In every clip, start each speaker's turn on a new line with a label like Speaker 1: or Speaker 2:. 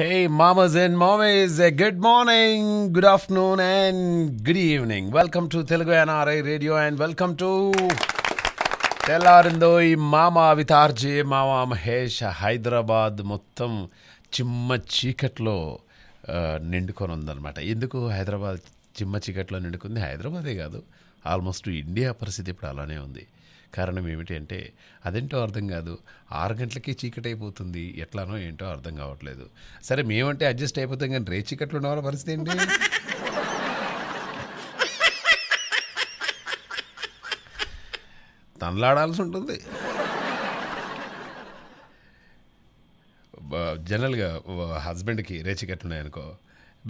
Speaker 1: Hey, mamas and mommies, a good morning, good afternoon, and good evening. Welcome to Telugu NRA Radio, and welcome to తెల్లారిందో ఈ మామ వితార్జీ మామ మహేష్ హైదరాబాద్ మొత్తం చిమ్మ చీకట్లో నిండుకొని ఉందన్నమాట ఎందుకు హైదరాబాద్ చిమ్మ చీకట్లో నిండుకుంది హైదరాబాదే కాదు ఆల్మోస్ట్ ఇండియా పరిస్థితి ఇప్పుడు అలానే ఉంది కారణం ఏమిటి అంటే అదేంటో అర్థం కాదు ఆరు గంటలకే చీకటి అయిపోతుంది ఎట్లానో ఏంటో అర్థం కావట్లేదు సరే మేమంటే అడ్జస్ట్ అయిపోతాం కానీ రే చీకట్లు ఉన్న వాళ్ళ పరిస్థితి ఏంటి తనలాడాల్సి ఉంటుంది జనరల్గా హస్బెండ్కి రేచికట్లు ఉన్నాయనుకో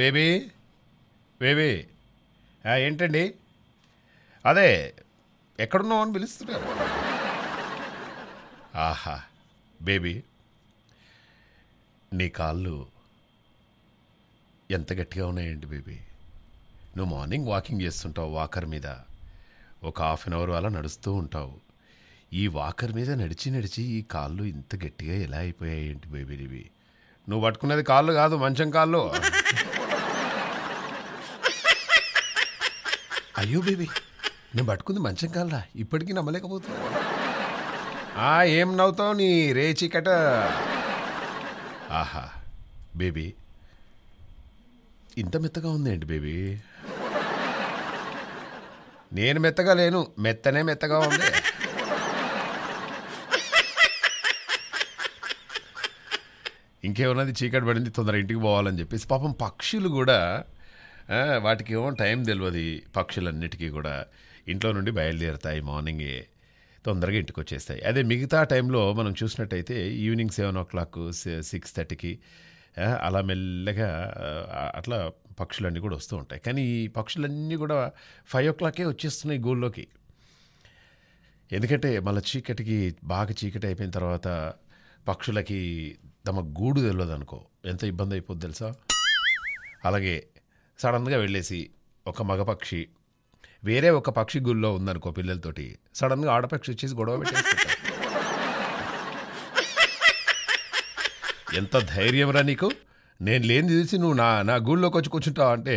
Speaker 1: బేబీ బేబీ ఏంటండి అదే ఎక్కడున్నావు అని పిలుస్తున్నారు ఆహా బేబీ నీ కాళ్ళు ఎంత గట్టిగా ఉన్నాయండి బేబీ నువ్వు మార్నింగ్ వాకింగ్ చేస్తుంటావు వాకర్ మీద ఒక హాఫ్ అన్ అవర్ అలా నడుస్తూ ఉంటావు ఈ వాకర్ మీద నడిచి నడిచి ఈ కాళ్ళు ఇంత గట్టిగా ఎలా అయిపోయాయేంటి బేబీ ఇవి నువ్వు పట్టుకున్నది కాళ్ళు కాదు మంచం కాళ్ళు అయ్యో బేబీ నేను పట్టుకుంది మంచం కాలరా ఇప్పటికీ నమ్మలేకపోతుంది ఆ ఏం నవ్వుతావు నీ రేచికట ఆహా బేబీ ఇంత మెత్తగా ఏంటి బేబీ నేను మెత్తగా లేను మెత్తనే మెత్తగా ఉంది ఇంకేమన్నది చీకటి పడింది తొందర ఇంటికి పోవాలని చెప్పేసి పాపం పక్షులు కూడా వాటికి ఏమో టైం తెలియదు పక్షులన్నిటికీ కూడా ఇంట్లో నుండి బయలుదేరుతాయి మార్నింగే తొందరగా ఇంటికి వచ్చేస్తాయి అదే మిగతా టైంలో మనం చూసినట్టయితే evening seven o'clock six థర్టీకి అలా మెల్లగా అట్లా పక్షులన్నీ కూడా వస్తూ ఉంటాయి కానీ ఈ పక్షులన్నీ కూడా ఫైవ్ ఓ క్లాకే వచ్చేస్తున్నాయి గోల్లోకి ఎందుకంటే మళ్ళీ చీకటికి బాగా చీకటి అయిపోయిన తర్వాత పక్షులకి తమ గూడు తెలియదు అనుకో ఎంత ఇబ్బంది అయిపోద్ది తెలుసా అలాగే సడన్గా వెళ్ళేసి ఒక మగపక్షి వేరే ఒక పక్షి గుళ్ళో ఉందనుకో పిల్లలతోటి సడన్గా ఆడపక్షి వచ్చేసి గొడవ పెట్టేస్తుంది ఎంత ధైర్యం రా నీకు నేను లేని తెలిసి నువ్వు నా నా గూళ్ళోకి వచ్చి కూర్చుంటావు అంటే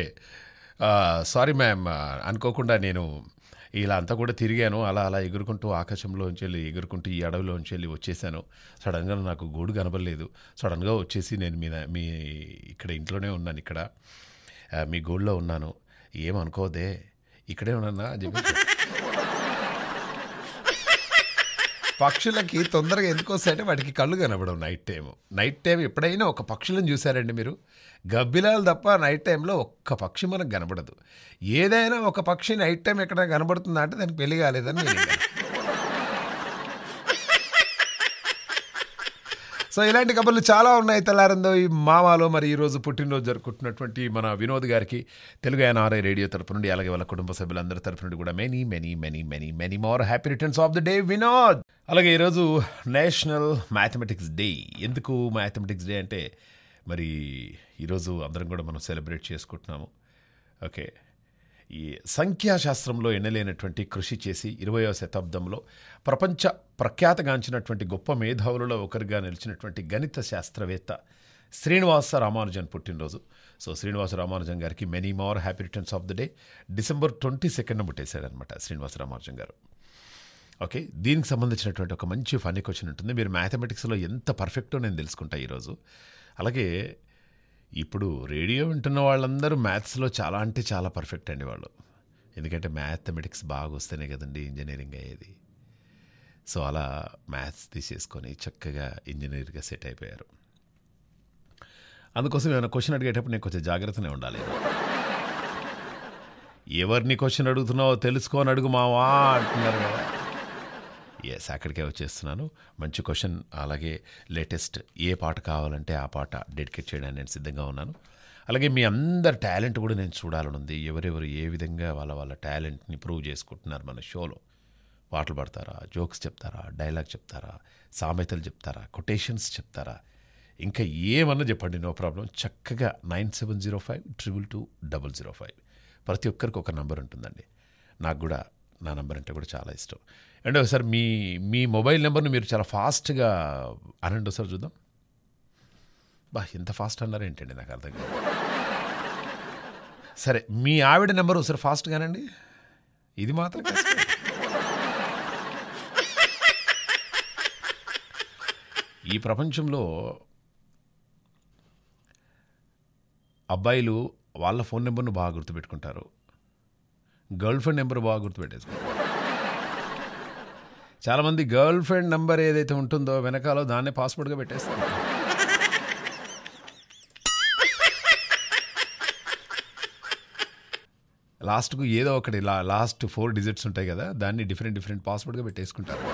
Speaker 1: సారీ మ్యామ్ అనుకోకుండా నేను ఇలా అంతా కూడా తిరిగాను అలా అలా ఎగురుకుంటూ ఆకాశంలోంచి వెళ్ళి ఎగురుకుంటూ ఈ అడవిలోంచి వెళ్ళి వచ్చేసాను సడన్గా నాకు గూడు కనబడలేదు సడన్గా వచ్చేసి నేను మీ మీ ఇక్కడ ఇంట్లోనే ఉన్నాను ఇక్కడ మీ గూళ్ళో ఉన్నాను ఏమనుకోదే ఇక్కడే ఉన్నా అని చెప్పి పక్షులకి తొందరగా ఎందుకు వస్తాయంటే వాటికి కళ్ళు కనబడవు నైట్ టైం నైట్ టైం ఎప్పుడైనా ఒక పక్షులను చూసారండి మీరు గబ్బిలాలు తప్ప నైట్ టైంలో ఒక్క పక్షి మనకు కనబడదు ఏదైనా ఒక పక్షి నైట్ టైం ఎక్కడ కనబడుతుందంటే దానికి పెళ్లి కాలేదని సో ఇలాంటి కబుర్లు చాలా ఉన్నాయి తెల్లారిందో ఈ మామాలో మరి ఈరోజు పుట్టినరోజు జరుపుకుంటున్నటువంటి మన వినోద్ గారికి తెలుగు ఎన్ఆర్ఐ రేడియో తరపు నుండి అలాగే వాళ్ళ కుటుంబ సభ్యులందరి తరపు నుండి కూడా many many many many many more happy returns of the day Vinod అలాగే ఈరోజు నేషనల్ మ్యాథమెటిక్స్ డే ఎందుకు మ్యాథమెటిక్స్ డే అంటే మరి ఈరోజు అందరం కూడా మనం సెలబ్రేట్ చేసుకుంటున్నాము ఓకే ఈ సంఖ్యాశాస్త్రంలో ఎన్నలేనటువంటి కృషి చేసి ఇరవయో శతాబ్దంలో ప్రపంచ ప్రఖ్యాతగాంచినటువంటి గొప్ప మేధావులలో ఒకరిగా నిలిచినటువంటి గణిత శాస్త్రవేత్త శ్రీనివాస రామానుజన్ పుట్టినరోజు సో శ్రీనివాస రామానుజన్ గారికి many more happy returns of the day December twenty second పుట్టేశారనమాట శ్రీనివాస రామానుజన్ గారు ఓకే దీనికి సంబంధించినటువంటి ఒక మంచి ఫన్నీ క్వశ్చన్ ఉంటుంది మీరు మ్యాథమెటిక్స్లో ఎంత పర్ఫెక్టో నేను తెలుసుకుంటా ఈరోజు అలాగే ఇప్పుడు రేడియో వింటున్న వాళ్ళందరూ మ్యాథ్స్లో చాలా అంటే చాలా పర్ఫెక్ట్ అండి వాళ్ళు ఎందుకంటే మ్యాథమెటిక్స్ బాగా వస్తేనే కదండి ఇంజనీరింగ్ అయ్యేది సో అలా మ్యాథ్స్ తీసేసుకొని చక్కగా ఇంజనీర్గా సెట్ అయిపోయారు అందుకోసం ఏమైనా క్వశ్చన్ అడిగేటప్పుడు నేను కొంచెం జాగ్రత్తనే ఉండాలి ఎవరిని క్వశ్చన్ అడుగుతున్నావో తెలుసుకొని అడుగు మావా అంటున్నారు కదా ఎస్ అక్కడికే వచ్చేస్తున్నాను మంచి క్వశ్చన్ అలాగే లేటెస్ట్ ఏ పాట కావాలంటే ఆ పాట డెడికేట్ చేయడానికి నేను సిద్ధంగా ఉన్నాను అలాగే మీ అందరి టాలెంట్ కూడా నేను చూడాలని ఉంది ఎవరెవరు ఏ విధంగా వాళ్ళ వాళ్ళ టాలెంట్ని ప్రూవ్ చేసుకుంటున్నారు మన షోలో పాటలు పాడతారా జోక్స్ చెప్తారా డైలాగ్ చెప్తారా సామెతలు చెప్తారా కొటేషన్స్ చెప్తారా ఇంకా ఏమన్నా చెప్పండి నో ప్రాబ్లం చక్కగా nine seven zero five triple two double zero five ప్రతి ఒక్కరికి ఒక నంబర్ ఉంటుందండి నాకు కూడా నా నెంబర్ అంటే కూడా చాలా ఇష్టం అండ్ ఒకసారి మీ మీ మొబైల్ నెంబర్ను మీరు చాలా ఫాస్ట్గా అనండి ఒకసారి చూద్దాం బా ఎంత ఫాస్ట్ అన్నారు ఏంటండి నాకు అర్థం కాదు సరే మీ ఆవిడ నెంబర్ ఒకసారి ఫాస్ట్గానండి ఇది మాత్రం ఈ ప్రపంచంలో అబ్బాయిలు వాళ్ళ ఫోన్ నెంబర్ను బాగా గుర్తుపెట్టుకుంటారు గర్ల్ ఫ్రెండ్ నెంబర్ బాగా గుర్తుపెట్టేసుకో చాలామంది గర్ల్ ఫ్రెండ్ నెంబర్ ఏదైతే ఉంటుందో వెనకాలో దాన్నే పాస్వర్డ్గా పెట్టేస్తారు లాస్ట్కు ఏదో ఒకటి లాస్ట్ ఫోర్ డిజిట్స్ ఉంటాయి కదా దాన్ని డిఫరెంట్ డిఫరెంట్ పాస్వర్డ్గా పెట్టేసుకుంటారు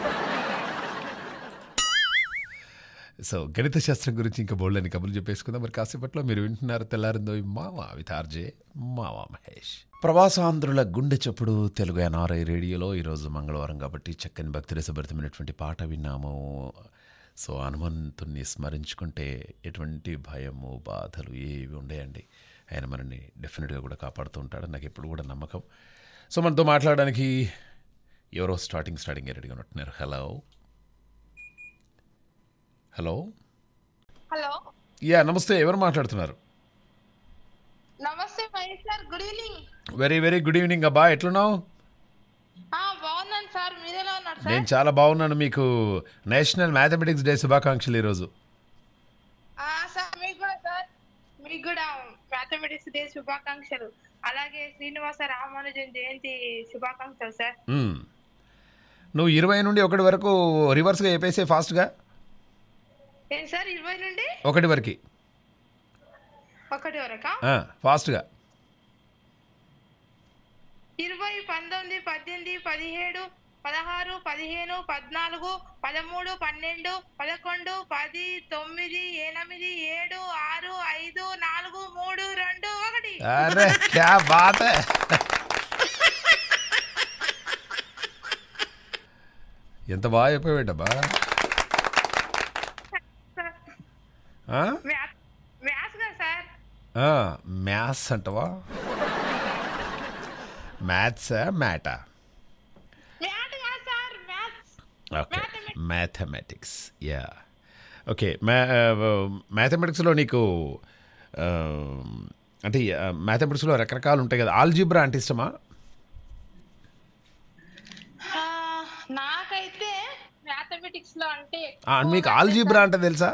Speaker 1: సో గణిత శాస్త్రం గురించి ఇంకా బోల్డ్ అని కబుర్లు చెప్పేసుకుందాం మరి కాసేపట్లో మీరు వింటున్నారు తెల్లారిందో మావా వితార్జే మావా మహేష్ ప్రవాసాంధ్రుల గుండె చప్పుడు తెలుగు ఎన్ఆర్ఐ రేడియోలో ఈరోజు మంగళవారం కాబట్టి చక్కని భక్తి రసభరితమైనటువంటి పాట విన్నాము సో హనుమంతుణ్ణి స్మరించుకుంటే ఎటువంటి భయము బాధలు ఏవి ఉండేయండి ఆయన మనల్ని డెఫినెట్గా కూడా కాపాడుతూ ఉంటాడు నాకు ఎప్పుడు కూడా నమ్మకం సో మనతో మాట్లాడడానికి ఎవరో స్టార్టింగ్ స్టార్టింగ్ రెడీగా ఉంటున్నారు హలో హలో హలో యా నమస్తే ఎవరు మాట్లాడుతున్నారు
Speaker 2: నమస్తే Mahesh sir good evening
Speaker 1: very very good evening అబ్బా ఎట్లున్నావు
Speaker 2: బాగున్నాను సార్ మీరెలా ఉన్నారు నేను
Speaker 1: చాలా బాగున్నాను మీకు నేషనల్ మ్యాథమెటిక్స్ డే శుభాకాంక్షలు ఈరోజు
Speaker 2: సార్ మీకు కూడా సార్ మీకు కూడా మ్యాథమెటిక్స్ డే శుభాకాంక్షలు అలాగే శ్రీనివాస రామానుజన్ జయంతి శుభాకాంక్షలు సార్
Speaker 1: నువ్వు ఇరవై నుండి ఒకటి వరకు రివర్స్గా చెప్పేసే ఫాస్ట్గా
Speaker 2: సార్ ఇరవై నుండి ఒకటి వరకు ఒకటి వరకా ఫాస్ట్గా ఇరవై పంతొమ్మిది పద్దెనిమిది పదిహేడు పదహారు పదిహేను పద్నాలుగు పదమూడు పన్నెండు పదకొండు పది తొమ్మిది ఎనిమిది
Speaker 3: ఏడు ఆరు ఐదు నాలుగు మూడు రెండు ఒకటి బాత
Speaker 1: ఎంత బాగా చెప్పావేంటబ్బా మ్యాథ్స్ అంటవా మ్యాథ్స్ మ్యాటా ఓకే మ్యాథమెటిక్స్ యా ఓకే మ్యా మ్యాథమెటిక్స్లో నీకు అంటే మ్యాథమెటిక్స్లో రకరకాలు ఉంటాయి కదా ఆల్జీబ్రా అంటే ఇష్టమా
Speaker 2: నాకైతే మ్యాథమెటిక్స్లో అంటే మీకు ఆల్జీబ్రా
Speaker 1: అంటే తెలుసా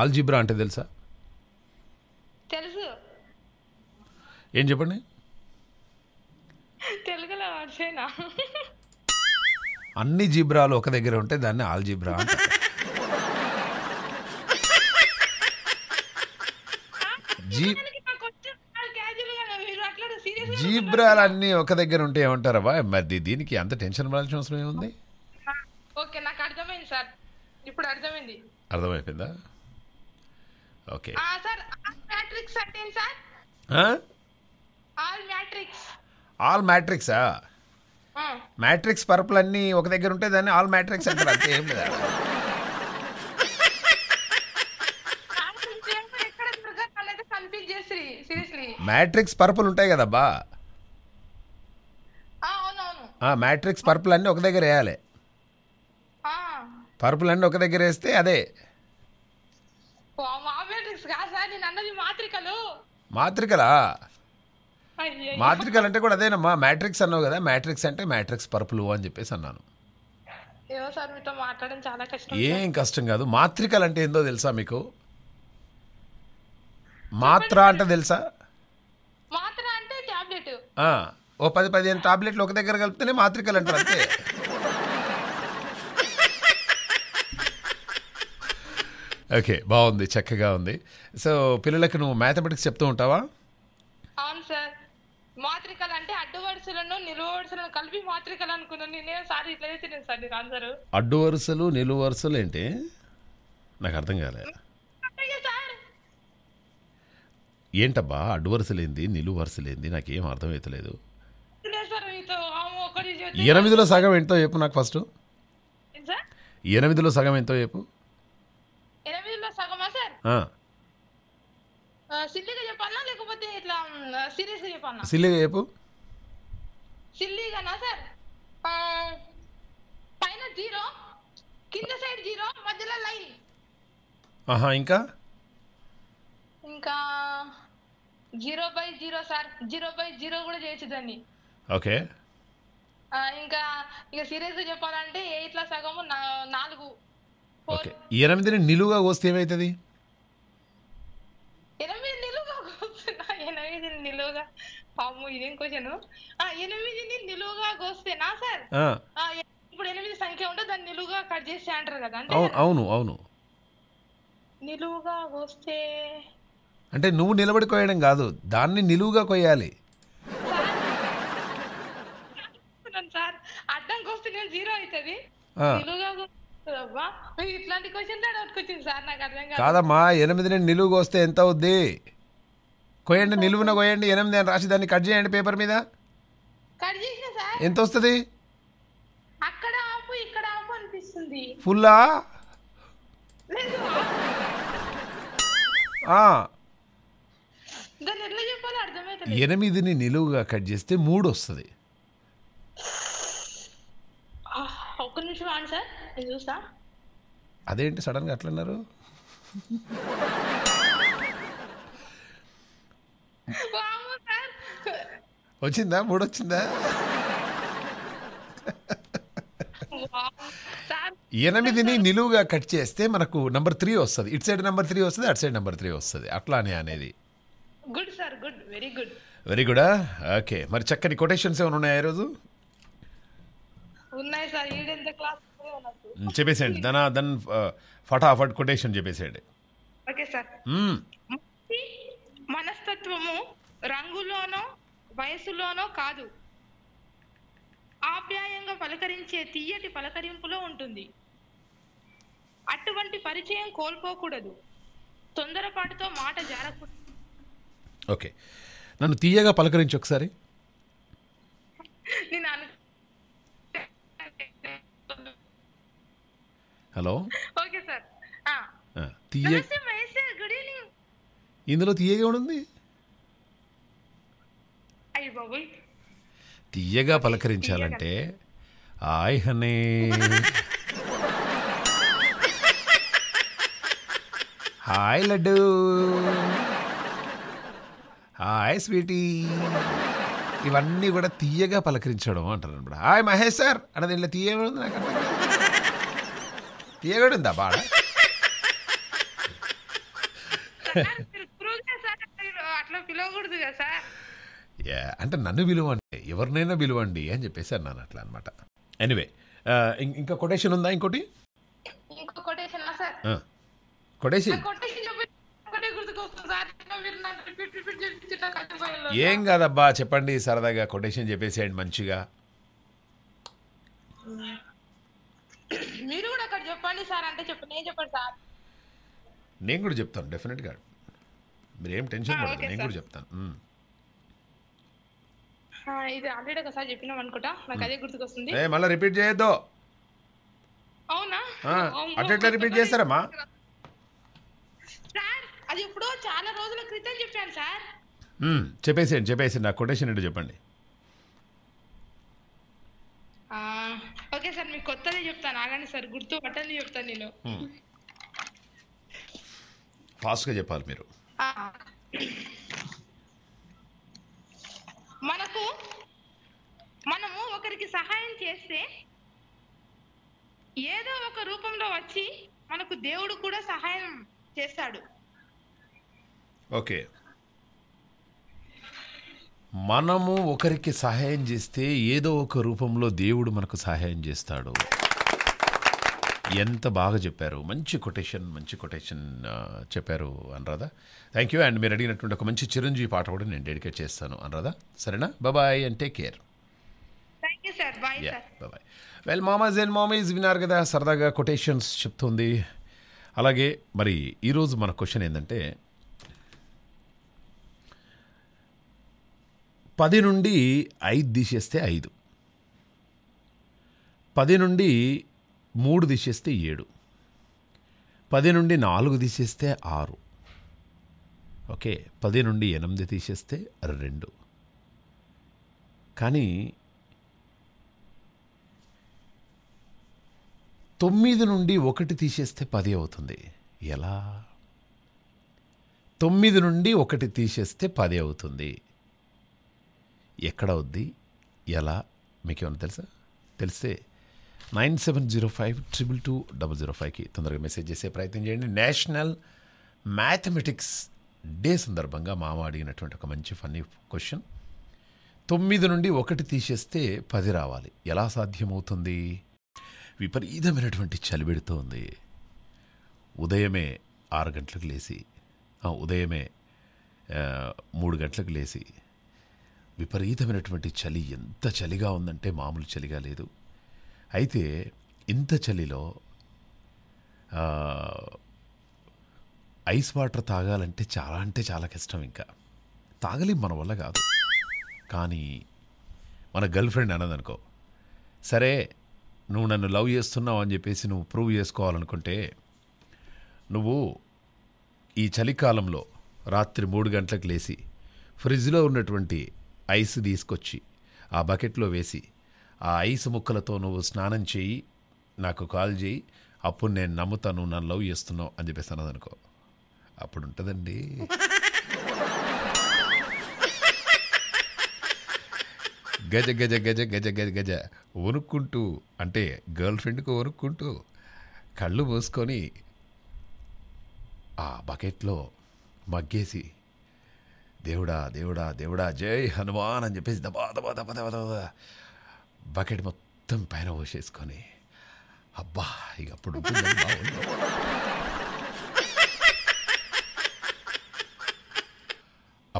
Speaker 1: ఆల్జిబ్రా అంటే తెలుసా తెలుసు ఏం చెప్పండి తెలుగులో అన్ని జీబ్రాలు ఒక దగ్గర ఉంటే దాన్ని ఆల్జిబ్రా జీబ్రాలు అన్నీ ఒక దగ్గర ఉంటే ఏమంటారవా మరి దీనికి అంత టెన్షన్ పడాల్సిన అవసరం ఏముంది
Speaker 2: ఓకే నాకు అర్థమైంది సార్ ఇప్పుడు అర్థమైంది
Speaker 1: అర్థమైపోయిందా ఓకే ఆల్ మ్యాట్రిక్సా మ్యాట్రిక్స్ పర్పుల్ అన్నీ ఒక దగ్గర ఉంటే దాన్ని ఆల్ మ్యాట్రిక్స్ అంటారు అంతే ఏం లేదా మ్యాట్రిక్స్ పర్పుల్ ఉంటాయి కదబ్బా మ్యాట్రిక్స్ పర్పుల్ అన్నీ ఒక దగ్గర వేయాలి పర్పుల్ అన్నీ ఒక దగ్గర వేస్తే అదే మాత్రికలా మాత్రికలు అంటే కూడా అదేనమ్మా మ్యాట్రిక్స్ అన్నావు కదా మ్యాట్రిక్స్ అంటే మ్యాట్రిక్స్ పర్పులు అని చెప్పేసి అన్నాను ఏం కష్టం కాదు మాత్రికలు అంటే ఏందో తెలుసా మీకు మాత్ర అంటే తెలుసా ఓ పది పదిహేను టాబ్లెట్లు ఒక దగ్గర కలిపితేనే మాత్రికలు అంటారు అంతే ఓకే బాగుంది చక్కగా ఉంది సో పిల్లలకు నువ్వు మ్యాథమెటిక్స్ చెప్తూ ఉంటావా
Speaker 2: అవును సార్ మాత్రికలు అంటే అడ్డు వరుసలను నిలువ వరుసలను కలిపి మాత్రికలు అనుకున్నాను నేనే సార్ ఇట్లా చేసిన సార్ మీరు అందరూ
Speaker 1: అడ్డు వరుసలు నిలువ వరుసలు ఏంటి నాకు అర్థం కాలేదు ఏంటబ్బా అడ్డు వరుసలేంది నిలువ వరుసలేంది నాకేం అర్థమవుతలేదు
Speaker 2: ఎనిమిదిలో సగం
Speaker 1: ఎంతో చెప్పు నాకు ఫస్ట్ ఎనిమిదిలో సగం ఎంతో చెప్పు
Speaker 2: సిల్లిగా చెప్పాలా లేకపోతే ఇట్లా సీరియస్ చెప్పాలా సిల్లిగా చెప్పు సిల్లిగానా సార్ పైన జీరో కింద సైడ్ జీరో మధ్యలో లైన్ ఆహా ఇంకా ఇంకా zero by zero sir zero by zero కూడా చేయొచ్చు దాన్ని ఓకే ఇంకా ఇక సీరియస్ చెప్పాలంటే ఎయిట్ లో సగము నాలుగు
Speaker 1: ఓకే ఎనిమిదిని నిలువుగా కోస్తే ఏమవుతుంది
Speaker 2: ఎనిమిది నిలువుగా కూర్చున్నా ఎనిమిది నిలువుగా పాము ఇదేం క్వశ్చన్ ఆ ఎనిమిదిని నిలువుగా కోస్తేనా సార్ ఇప్పుడు ఎనిమిది సంఖ్య ఉంటే దాన్ని నిలువుగా కట్ చేసి అంటారు కదా అంటే అవును అవును నిలువుగా కోస్తే
Speaker 1: అంటే నువ్వు నిలబడి కోయడం కాదు దాన్ని నిలువుగా కొయ్యాలి
Speaker 2: సార్ అడ్డం కోస్తే జీరో అవుతుంది నిలువుగా కాదమ్మా
Speaker 1: ఎనిమిది నేను నిలువుగా వస్తే ఎంత అవుద్ది కొయ్యండి నిలువున కొయ్యండి ఎనిమిది అని రాసి దాన్ని కట్ చేయండి పేపర్ మీద ఎంత వస్తుంది ఫుల్లా ఎనిమిదిని నిలువుగా కట్ చేస్తే మూడు వస్తుంది
Speaker 2: నిమిషం సార్ చూసా
Speaker 1: అదేంటి సడన్గా అట్లా అన్నారు వచ్చిందా వచ్చిందా ఎనిమిదిని నిలువుగా కట్ చేస్తే మనకు నంబర్ త్రీ వస్తుంది ఇటు సైడ్ నంబర్ త్రీ వస్తుంది అటు సైడ్ నంబర్ త్రీ వస్తుంది అట్లానే అనేది
Speaker 2: good sir good very good
Speaker 1: very గుడా ఓకే మరి చక్కని కొటేషన్స్ ఏమైనా ఉన్నాయా ఈరోజు
Speaker 2: ఉన్నాయి సార్ ఈడెంత క్లాస్ చెప్పేసేయండి
Speaker 1: దన దన్ ఫటాఫట్ కొటేషన్ చెప్పేసేయండి
Speaker 2: ఓకే సార్ మనస్తత్వము రంగులోనో వయసులోనో కాదు ఆప్యాయంగా పలకరించే తీయటి పలకరింపులో ఉంటుంది అటువంటి పరిచయం కోల్పోకూడదు తొందరపాటుతో మాట జారకూడదు
Speaker 1: ఓకే నన్ను తీయగా పలకరించి ఒకసారి హలో ఓకే సార్ తీయ గుడ్ ఈవినింగ్ ఇందులో తీయగా ఉంది తీయగా పలకరించాలంటే ఆయ్ హనే హాయ్ లడ్డు హాయ్ స్వీటీ ఇవన్నీ కూడా తీయగా పలకరించడం అంటారు అనమాట హాయ్ మహేష్ సార్ అన్నది ఇంట్లో తీయగా ఉంది నాకు తీయగడుందా బాడ అంటే నన్ను విలువండి ఎవరినైనా విలువండి అని చెప్పేసి అన్నాను అట్లా అనమాట ఎనివే ఇంకా కొటేషన్ ఉందా ఇంకోటి ఏం కాదబ్బా చెప్పండి సరదాగా కొటేషన్ చెప్పేసేయండి మంచిగా
Speaker 2: మీరు కూడా అక్కడ చెప్పండి సార్ అంటే చెప్పండి నేను చెప్పండి సార్
Speaker 1: నేను కూడా చెప్తాను డెఫినెట్గా ఏం టెన్షన్ పడదు నేను కూడా చెప్తాను
Speaker 2: ఇది ఆల్రెడీ ఒకసారి చెప్పినాం అనుకుంటా నాకు అదే గుర్తుకొస్తుంది ఏ
Speaker 1: మళ్ళీ రిపీట్ చేయొద్దు
Speaker 2: అవునా అట్లా రిపీట్ చేస్తారమ్మా సార్ అది ఇప్పుడు చాలా రోజుల క్రితం చెప్పాను సార్
Speaker 1: చెప్పేసేయండి చెప్పేసి నా కొటేషన్ ఏంటో చెప్పండి
Speaker 2: ఓకే సార్ మీకు కొత్తది చెప్తాను ఆగండి సార్ గుర్తు పట్టని చెప్తాను నేను గా చెప్పాలి మీరు మనకు మనము ఒకరికి సహాయం చేస్తే ఏదో ఒక రూపంలో వచ్చి మనకు దేవుడు కూడా సహాయం చేస్తాడు
Speaker 1: ఓకే మనము ఒకరికి సహాయం చేస్తే ఏదో ఒక రూపంలో దేవుడు మనకు సహాయం చేస్తాడు ఎంత బాగా చెప్పారు మంచి కొటేషన్ మంచి కొటేషన్ చెప్పారు అనరాధ థ్యాంక్ యూ అండ్ మీరు అడిగినటువంటి ఒక మంచి చిరంజీవి పాట కూడా నేను డెడికేట్ చేస్తాను అనురాధా సరేనా బాబాయ్ అండ్ టేక్ కేర్ బాబాయ్ వెల్ మామాజ్ అండ్ మామీస్ విన్నారు కదా సరదాగా కొటేషన్స్ చెప్తుంది అలాగే మరి ఈరోజు మన క్వశ్చన్ ఏంటంటే పది నుండి ఐదు తీసేస్తే ఐదు పది నుండి మూడు తీసేస్తే ఏడు పది నుండి నాలుగు తీసేస్తే ఆరు ఓకే పది నుండి ఎనిమిది తీసేస్తే రెండు కానీ తొమ్మిది నుండి ఒకటి తీసేస్తే పది అవుతుంది ఎలా తొమ్మిది నుండి ఒకటి తీసేస్తే పది అవుతుంది ఎక్కడ వద్ది ఎలా మీకు ఏమైనా తెలుసా తెలిస్తే nine seven zero five triple two double zero ఫైవ్కి తొందరగా మెసేజ్ చేసే ప్రయత్నం చేయండి నేషనల్ మ్యాథమెటిక్స్ డే సందర్భంగా మామ అడిగినటువంటి ఒక మంచి ఫన్నీ క్వశ్చన్ తొమ్మిది నుండి ఒకటి తీసేస్తే పది రావాలి ఎలా సాధ్యమవుతుంది విపరీతమైనటువంటి చలిబెడుతూ ఉంది ఉదయమే ఆరు గంటలకు లేచి ఉదయమే మూడు గంటలకు లేచి విపరీతమైనటువంటి చలి ఎంత చలిగా ఉందంటే మామూలు చలిగా లేదు అయితే ఇంత చలిలో ఐస్ వాటర్ తాగాలంటే చాలా అంటే చాలా కష్టం ఇంకా తాగలేం మన వల్ల కాదు కానీ మన గర్ల్ ఫ్రెండ్ అన్నదనుకో సరే నువ్వు నన్ను లవ్ చేస్తున్నావు అని చెప్పేసి నువ్వు ప్రూవ్ చేసుకోవాలనుకుంటే నువ్వు ఈ చలికాలంలో రాత్రి మూడు గంటలకు లేచి ఫ్రిడ్జ్లో ఉన్నటువంటి ఐస్ తీసుకొచ్చి ఆ బకెట్లో వేసి ఆ ఐస్ ముక్కలతో నువ్వు స్నానం చేయి నాకు కాల్ చేయి అప్పుడు నేను నమ్ముతాను నన్ను లవ్ చేస్తున్నావు అని చెప్పేసి అనుకో అప్పుడు ఉంటుందండి గజ గజ గజ గజ గజ గజ వణుక్కుంటూ అంటే గర్ల్ ఫ్రెండ్కు వణుక్కుంటూ కళ్ళు మూసుకొని ఆ బకెట్లో మగ్గేసి దేవుడా దేవుడా దేవుడా జై హనుమాన్ అని చెప్పేసి దబా దబా దబ దబ దబ బకెట్ మొత్తం పైన పోసేసుకొని అబ్బా ఇక అప్పుడు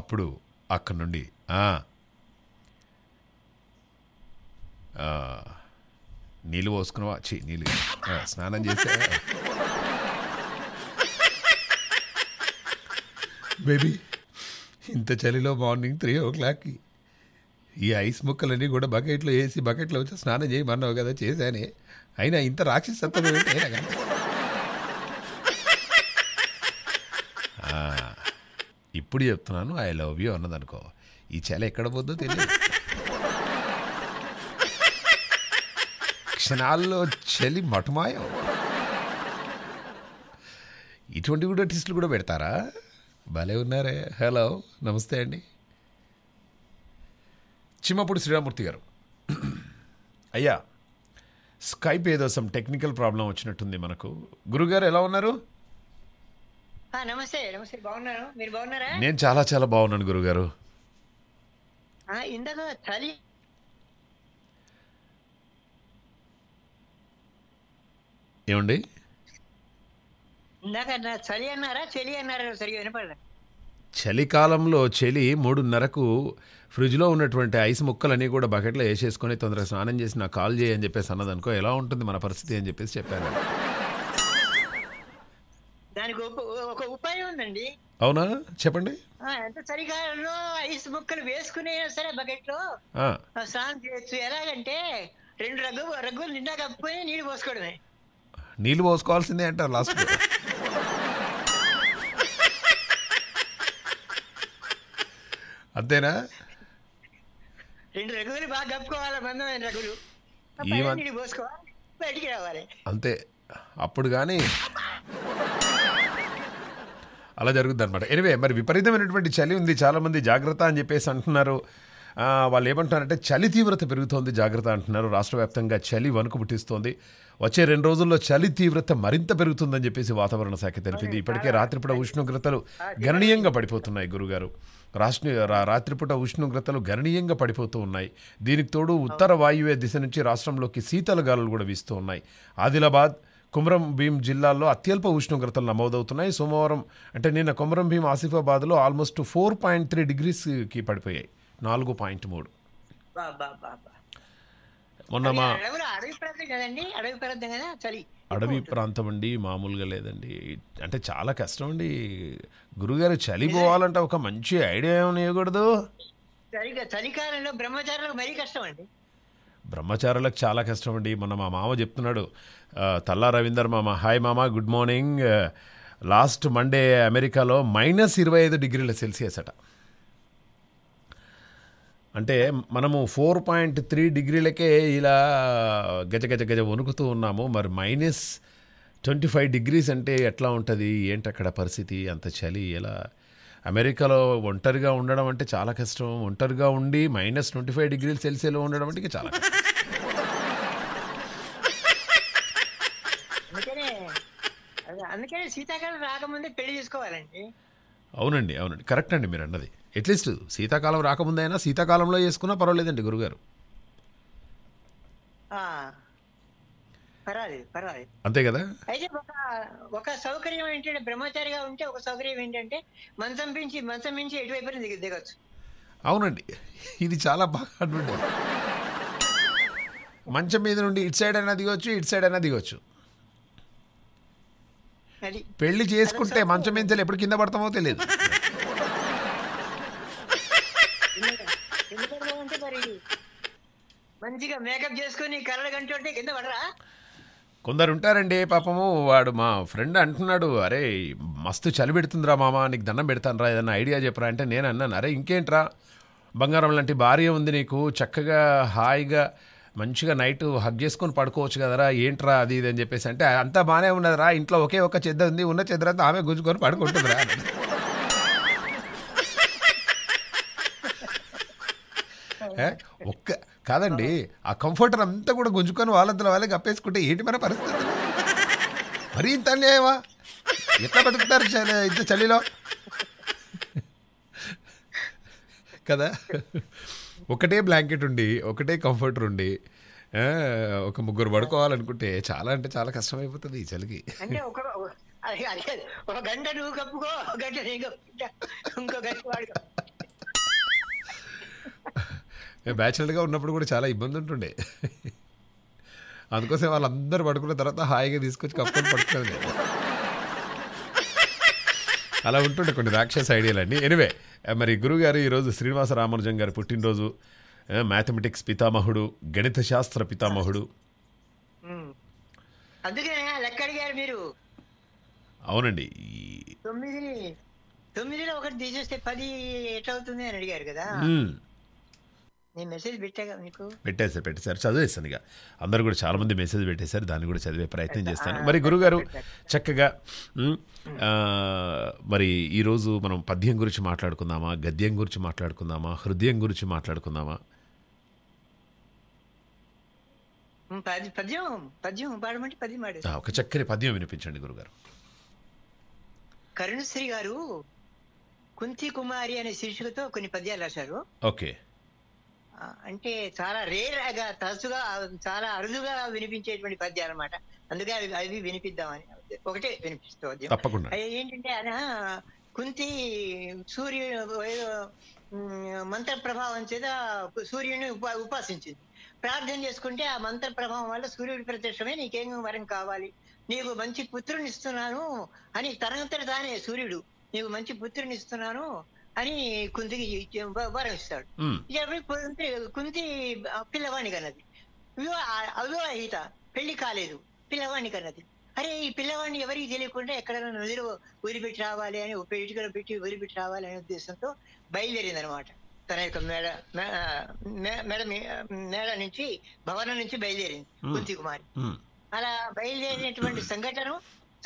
Speaker 1: అప్పుడు అక్కడి నుండి నీళ్ళు పోసుకున్నావా చీ నీళ్ళు స్నానం చేసా బేబీ ఇంత చలిలో మార్నింగ్ త్రీ ఓ క్లాక్కి ఈ ఐస్ ముక్కలన్నీ కూడా బకెట్లో వేసి బకెట్లో వచ్చి స్నానం చేయమన్నావు కదా చేశానే అయినా ఇంత రాక్షస ఇప్పుడు చెప్తున్నాను ఐ లవ్ యూ అన్నదనుకో ఈ చలి ఎక్కడ పోద్దో తెలియదు క్షణాల్లో చలి మటుమాయం ఇటువంటి కూడా టెస్టులు కూడా పెడతారా భలే ఉన్నారే హలో నమస్తే అండి చిమ్మపూడి శ్రీరామూర్తి గారు అయ్యా స్కైప్ ఏదో సమ్ టెక్నికల్ ప్రాబ్లం వచ్చినట్టుంది మనకు గురుగారు ఎలా ఉన్నారు
Speaker 4: నమస్తే నమస్తే బాగున్నాను మీరు బాగున్నారా నేను
Speaker 1: చాలా చాలా బాగున్నాను గురుగారు
Speaker 4: ఇందాక చలి ఏమండి చలి అన్నారా చలి అన్నారా సరిగా
Speaker 1: చలికాలంలో చలి మూడున్నరకు ఫ్రిడ్జ్లో ఉన్నటువంటి ఐస్ ముక్కలన్నీ కూడా బకెట్లో వేసేసుకొని తొందరగా స్నానం చేసి నాకు కాల్ చేయని చెప్పేసి అన్నదనుకో ఎలా ఉంటుంది మన పరిస్థితి అని చెప్పేసి చెప్పాను
Speaker 4: దానికి ఒక ఉపాయం ఉందండి
Speaker 1: అవునా చెప్పండి
Speaker 4: ఎంత చలికాలంలో ఐస్ ముక్కలు వేసుకునే సరే బకెట్లో స్నానం చేయొచ్చు ఎలాగంటే రెండు రగ్గు రగ్గులు నిండా కప్పుకొని నీళ్ళు పోసుకోవడమే
Speaker 1: నీళ్ళు పోసుకోవాల్సిందే అంటారు లాస్ట్ అంతేనా అంతే అప్పుడు కానీ అలా జరుగుద్ది అనమాట ఎనివే మరి విపరీతమైనటువంటి చలి ఉంది చాలామంది జాగ్రత్త అని చెప్పేసి అంటున్నారు వాళ్ళు అంటే చలి తీవ్రత పెరుగుతోంది జాగ్రత్త అంటున్నారు రాష్ట్ర వ్యాప్తంగా చలి వణుకు పుట్టిస్తోంది వచ్చే రెండు రోజుల్లో చలి తీవ్రత మరింత పెరుగుతుందని చెప్పేసి వాతావరణ శాఖ తెలిపింది ఇప్పటికే రాత్రిపూట ఉష్ణోగ్రతలు గణనీయంగా పడిపోతున్నాయి గురుగారు రాష్ట్ర రాత్రిపూట ఉష్ణోగ్రతలు గణనీయంగా పడిపోతూ ఉన్నాయి దీనికి తోడు ఉత్తర వాయువ్య దిశ నుంచి రాష్ట్రంలోకి శీతల గాలులు కూడా వీస్తూ ఉన్నాయి ఆదిలాబాద్ కుమరం భీం జిల్లాల్లో అత్యల్ప ఉష్ణోగ్రతలు నమోదవుతున్నాయి సోమవారం అంటే నిన్న కుమరం భీం ఆసిఫాబాద్లో ఆల్మోస్ట్ ఫోర్ పాయింట్ త్రీ డిగ్రీస్కి పడిపోయాయి నాలుగు పాయింట్ మూడు మొన్న మా
Speaker 4: అడవి ప్రాంతం
Speaker 1: అడవి ప్రాంతం అండి మామూలుగా లేదండి అంటే చాలా కష్టం అండి గురుగారు చలి పోవాలంటే ఒక మంచి ఐడియా ఏమైనా ఇవ్వకూడదు
Speaker 4: బ్రహ్మచారులకు
Speaker 1: బ్రహ్మచారులకు చాలా కష్టం అండి మొన్న మా మామ చెప్తున్నాడు తల్లా రవీందర్ మామ హాయ్ మామ గుడ్ మార్నింగ్ లాస్ట్ మండే అమెరికాలో మైనస్ ఇరవై ఐదు డిగ్రీల సెల్సియస్ అట అంటే మనము ఫోర్ పాయింట్ త్రీ డిగ్రీలకే ఇలా గజ గజ గజ వణుకుతూ ఉన్నాము మరి మైనస్ ట్వంటీ ఫైవ్ డిగ్రీస్ అంటే ఎట్లా ఉంటుంది ఏంటి అక్కడ పరిస్థితి అంత చలి ఎలా అమెరికాలో ఒంటరిగా ఉండడం అంటే చాలా కష్టం ఒంటరిగా ఉండి మైనస్ ట్వంటీ ఫైవ్ డిగ్రీలు సెల్సియస్లో ఉండడం అంటే చాలా
Speaker 4: కష్టం అందుకని సీతాకాలం రాకముందే పెళ్లి చేసుకోవాలండి
Speaker 1: అవునండి అవునండి కరెక్ట్ అండి మీరు అన్నది అట్లీస్ట్ శీతాకాలం రాకముందైనా శీతాకాలంలో చేసుకున్నా పర్వాలేదండి గురుగారు అంతే కదా
Speaker 4: అయితే ఒక ఒక సౌకర్యం ఏంటంటే బ్రహ్మచారిగా ఉంటే ఒక సౌకర్యం ఏంటంటే మంచం పెంచి మంచం మించి ఎటువైపు దిగచ్చు
Speaker 1: అవునండి ఇది చాలా బాగా మంచం మీద నుండి ఇటు సైడ్ అయినా దిగొచ్చు ఇటు సైడ్ అయినా దిగొచ్చు పెళ్లి చేసుకుంటే మంచం మీద ఎప్పుడు కింద పడతామో తెలియదు
Speaker 4: మంచిగా మేకప్ చేసుకుని కళ్ళ గంటుంటే కింద పడరా
Speaker 1: కొందరు ఉంటారండి పాపము వాడు మా ఫ్రెండ్ అంటున్నాడు అరే మస్తు చలి పెడుతుందిరా మామ నీకు దండం పెడతానురా ఏదన్నా ఐడియా చెప్పరా అంటే నేను అన్నాను అరే ఇంకేంట్రా బంగారం లాంటి భార్య ఉంది నీకు చక్కగా హాయిగా మంచిగా నైట్ హగ్ చేసుకొని పడుకోవచ్చు కదరా ఏంట్రా అది ఇది అని చెప్పేసి అంటే అంతా బాగానే ఉన్నదిరా ఇంట్లో ఒకే ఒక చెద్ద ఉంది ఉన్న చెద్దరంతా ఆమె గుంజుకొని పడుకుంటుందిరా ఒక్క కాదండి ఆ కంఫర్టర్ అంతా కూడా గుంజుకొని వాళ్ళంతా వాళ్ళకి అప్పేసుకుంటే ఏంటి మన పరిస్థితి మరీ ఇంత అన్యాయమా ఎట్లా బతుకుతారు ఇంత చలిలో కదా ఒకటే బ్లాంకెట్ ఉండి ఒకటే కంఫర్టర్ ఉండి ఒక ముగ్గురు పడుకోవాలనుకుంటే చాలా అంటే చాలా కష్టమైపోతుంది ఈ చలికి
Speaker 4: ఒక గంట నువ్వు కప్పుకో గంట ఇంకో గంట
Speaker 1: బ్యాచిలర్గా ఉన్నప్పుడు కూడా చాలా ఇబ్బంది ఉంటుండే అందుకోసం వాళ్ళందరూ పడుకున్న తర్వాత హాయిగా తీసుకొచ్చి కప్పుకొని పడుతుంది అలా ఉంటుండే కొన్ని రాక్షస ఐడియాలు అండి ఎనివే మరి గురుగారు ఈరోజు శ్రీనివాస రామానుజం గారి పుట్టినరోజు మ్యాథమెటిక్స్ పితామహుడు గణిత శాస్త్ర పితామహుడు మీరు అవునండి
Speaker 4: తొమ్మిది తొమ్మిదిలో ఒకటి తీసేస్తే పది ఎట్లా అవుతుంది అని అడిగారు కదా నేను మెసేజ్ పెట్టాగా మీకు
Speaker 1: పెట్టేశారు పెట్టేశారు చదివేస్తాను ఇక అందరు కూడా చాలా మంది మెసేజ్ పెట్టేశారు దాన్ని కూడా చదివే ప్రయత్నం చేస్తాను మరి గురుగారు చక్కగా మరి ఈరోజు మనం పద్యం గురించి మాట్లాడుకుందామా గద్యం గురించి మాట్లాడుకుందామా హృదయం గురించి మాట్లాడుకుందామా
Speaker 4: పద్యం పద్యం పాడమంటే పద్యం ఒక
Speaker 1: చక్కని పద్యం వినిపించండి గురుగారు
Speaker 4: కరుణశ్రీ గారు కుంతి కుమారి అనే శీర్షికతో కొన్ని పద్యాలు రాశారు ఓకే అంటే చాలా రేర్ గా తరచుగా చాలా అరుదుగా వినిపించేటువంటి పద్యాలు అనమాట అందుకే అవి అవి వినిపిద్దామని ఒకటే వినిపిస్తుంది తప్పకుండా ఏంటంటే ఆయన కుంతి సూర్యుడు మంత్ర ప్రభావం చేత సూర్యుడిని ఉపా ఉపాసించింది ప్రార్థన చేసుకుంటే ఆ మంత్ర ప్రభావం వల్ల సూర్యుడి ప్రత్యక్షమే నీకేం వరం కావాలి నీకు మంచి పుత్రుని ఇస్తున్నాను అని తనంతట తానే సూర్యుడు నీకు మంచి పుత్రుని ఇస్తున్నాను అని కుంతికి వరం ఇస్తాడు కుంతి కుంతి పిల్లవాణి కన్నది అవివాహిత పెళ్లి కాలేదు పిల్లవాణి కన్నది అరే ఈ పిల్లవాడిని ఎవరికి తెలియకుండా ఎక్కడైనా నదిలో ఊరిపెట్టి రావాలి అని ఇటుకలు పెట్టి ఊరిపెట్టి రావాలి అనే ఉద్దేశంతో బయలుదేరింది అనమాట తన యొక్క మేడ మేడ మేడ నుంచి భవనం నుంచి బయలుదేరింది కుంతి కుమారి అలా బయలుదేరినటువంటి సంఘటన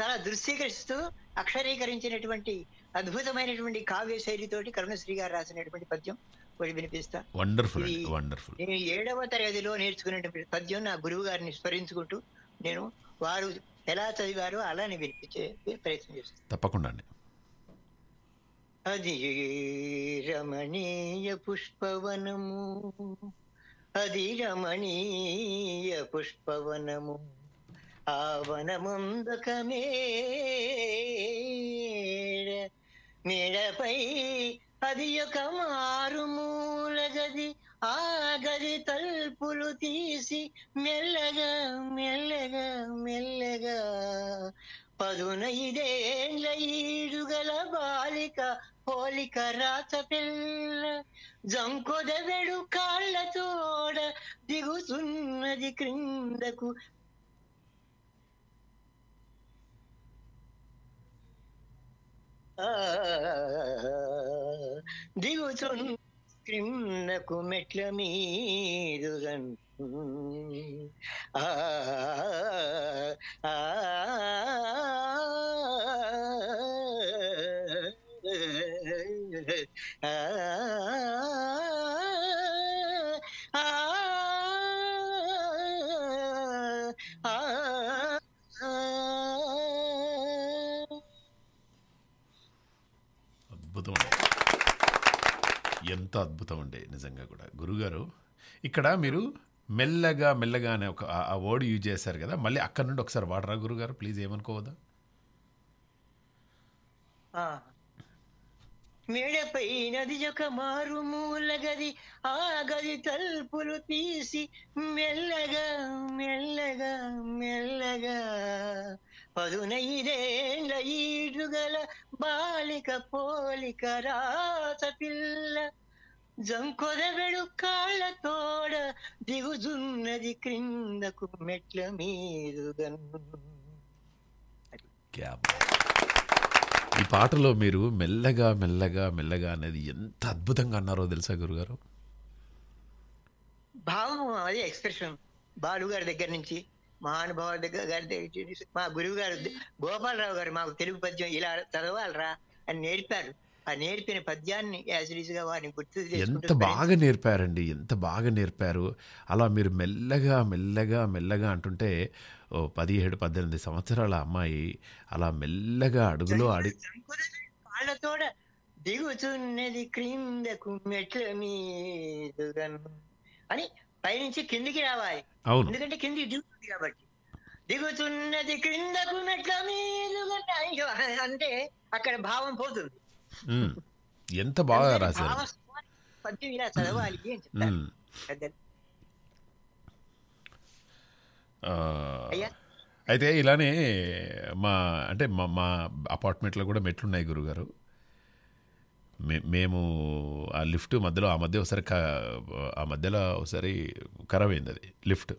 Speaker 4: చాలా దృశ్యీకరిస్తూ అక్షరీకరించినటువంటి అద్భుతమైనటువంటి కావ్య శైలితోటి కరుణశ్రీ గారు రాసినటువంటి పద్యం ఒకటి వినిపిస్తా
Speaker 1: వండర్ఫుల్ వండర్ఫుల్
Speaker 4: నేను ఏడవ తరగతిలో నేర్చుకునేటువంటి పద్యం నా గురువు గారిని స్మరించుకుంటూ నేను వారు ఎలా చదివారో అలానే వినిపించే ప్రయత్నం చేస్తాను తప్పకుండా అది రమణీయ పుష్పవనము అది రమణీయ పుష్పవనము ఆ వనముందకమే మేడపై అది ఒక మారుమూల గది ఆ గది తలుపులు తీసి మెల్లగా మెల్లగా మెల్లగా పదున ఇదేండ్ల బాలిక పోలిక రాత పిల్ల జంకొద వెడు కాళ్ళతోడ దిగుతున్నది క్రిందకు దిగుచున్ క్రిమ్నకు మెట్ల మీరు ఆ ఆ
Speaker 1: ఎంత అద్భుతం ఉండే నిజంగా కూడా గురుగారు ఇక్కడ మీరు మెల్లగా మెల్లగా అనే ఒక ఆ వర్డ్ యూజ్ చేశారు కదా మళ్ళీ అక్కడ నుండి ఒకసారి వాడరా గురుగారు ప్లీజ్ ఏమనుకోవద్దా
Speaker 4: మేడపై నది ఒక మారుమూల గది ఆ గది తలుపులు తీసి మెల్లగా మెల్లగా మెల్లగా పదునైదేళ్ల ఈడుగల బాలిక పోలిక రాత పిల్ల జంకొరవెడు కాళ్ళ తోడ దిగుజున్నది క్రిందకు మెట్ల మీరు
Speaker 5: ఈ పాటలో
Speaker 1: మీరు మెల్లగా మెల్లగా మెల్లగా అనేది ఎంత అద్భుతంగా అన్నారో తెలుసా గురుగారు
Speaker 4: భావం అదే ఎక్స్ప్రెషన్ బాలు గారి దగ్గర నుంచి మహానుభావుల దగ్గర గారి దగ్గర మా గురువు గారు గోపాలరావు గారు మాకు తెలుగు పద్యం ఇలా చదవాలరా అని నేర్పారు ఆ నేర్పిన పద్యాన్ని యాజరీస్గా వారిని గుర్తు ఎంత బాగా
Speaker 1: నేర్పారండి ఎంత బాగా నేర్పారు అలా మీరు మెల్లగా మెల్లగా మెల్లగా అంటుంటే ఓ పదిహేడు పద్దెనిమిది సంవత్సరాల అమ్మాయి అలా మెల్లగా అడుగులో అడి
Speaker 4: వాళ్ళతో దిగుతున్నది క్రిందకు మెట్లు మీదుగను అని పైనుంచి కిందికి రావాలి అవును ఎందుకంటే కిందికి దిగుతుంది కాబట్టి దిగుతున్నది క్రిందకు మెట్ల మీదుగా అంటే అక్కడ భావం పోతుంది
Speaker 1: ఎంత బాగా రాశారు అయితే ఇలానే మా అంటే మా మా అపార్ట్మెంట్లో కూడా మెట్లున్నాయి గురుగారు మేము ఆ లిఫ్ట్ మధ్యలో ఆ మధ్య ఒకసారి ఆ మధ్యలో ఒకసారి ఖరాబ్ అయింది అది లిఫ్ట్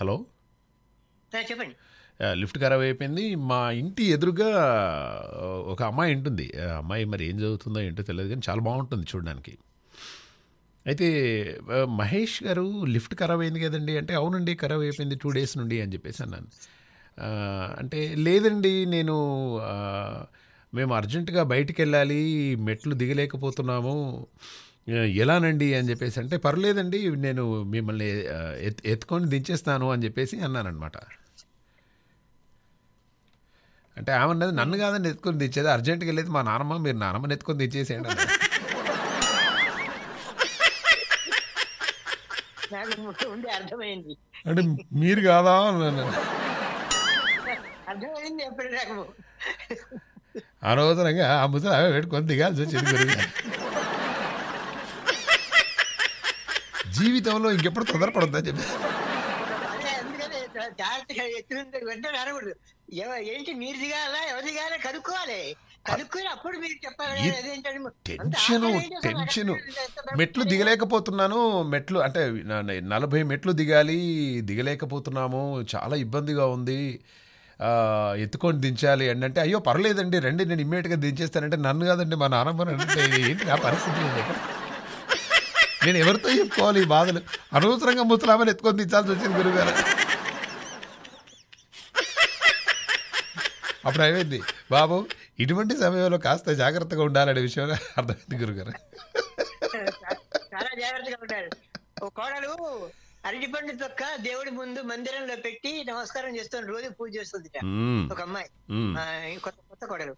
Speaker 1: హలో చెప్పండి లిఫ్ట్ ఖరాబ్ అయిపోయింది మా ఇంటి ఎదురుగా ఒక అమ్మాయి ఉంటుంది అమ్మాయి మరి ఏం చదువుతుందో ఏంటో తెలియదు కానీ చాలా బాగుంటుంది చూడడానికి అయితే మహేష్ గారు లిఫ్ట్ ఖరాబ్ అయింది కదండి అంటే అవునండి ఖరాబ్ అయిపోయింది టూ డేస్ నుండి అని చెప్పేసి అన్నాను అంటే లేదండి నేను మేము అర్జెంటుగా బయటికి వెళ్ళాలి మెట్లు దిగలేకపోతున్నాము ఎలానండి అని చెప్పేసి అంటే పర్లేదండి నేను మిమ్మల్ని ఎత్తుకొని దించేస్తాను అని చెప్పేసి అన్నానమాట అంటే ఏమన్నది నన్ను కాదని ఎత్తుకొని తెచ్చేది అర్జెంట్గా వెళ్ళేది మా నానమ్మ మీరు నానమ్మని ఎత్తుకొని తెచ్చేసేయండి అంటే మీరు కాదా అన్నాను.
Speaker 4: అర్థమైంది ఎప్పుడు
Speaker 1: అనవసరంగా ఆ ముసలి ఆమె పెట్టుకొని దిగాల్సి వచ్చింది జీవితంలో ఇంకెప్పుడు తొందరపడొద్దని చెప్పి
Speaker 4: ఏంటి
Speaker 6: మీరు దిగాలా ఎవరు దిగాలా కనుక్కోవాలి టెన్షను టెన్షను టెన్షన్ టెన్షన్
Speaker 1: మెట్లు దిగలేకపోతున్నాను మెట్లు అంటే నలభై మెట్లు దిగాలి దిగలేకపోతున్నాము చాలా ఇబ్బందిగా ఉంది ఎత్తుకొని దించాలి అండి అంటే అయ్యో పర్లేదండి రండి నేను ఇమ్మీడియట్గా దించేస్తానంటే నన్ను కాదండి మా నానమ్మ అంటే ఏంటి నా పరిస్థితి నేను ఎవరితో చెప్పుకోవాలి ఈ బాధలు అనవసరంగా ముసలామని ఎత్తుకొని దించాల్సి వచ్చింది గురుగారు అప్పుడు అయిపోయింది బాబు ఇటువంటి సమయంలో కాస్త జాగ్రత్తగా ఉండాలనే విషయం అర్థమైంది గురుగారు
Speaker 4: చాలా జాగ్రత్తగా ఉంటారు కోడలు అరటిపండు తొక్క దేవుడి ముందు మందిరంలో పెట్టి నమస్కారం చేస్తుంది రోజు పూజ చేస్తుంది ఒక అమ్మాయి కొత్త కొత్త కోడలు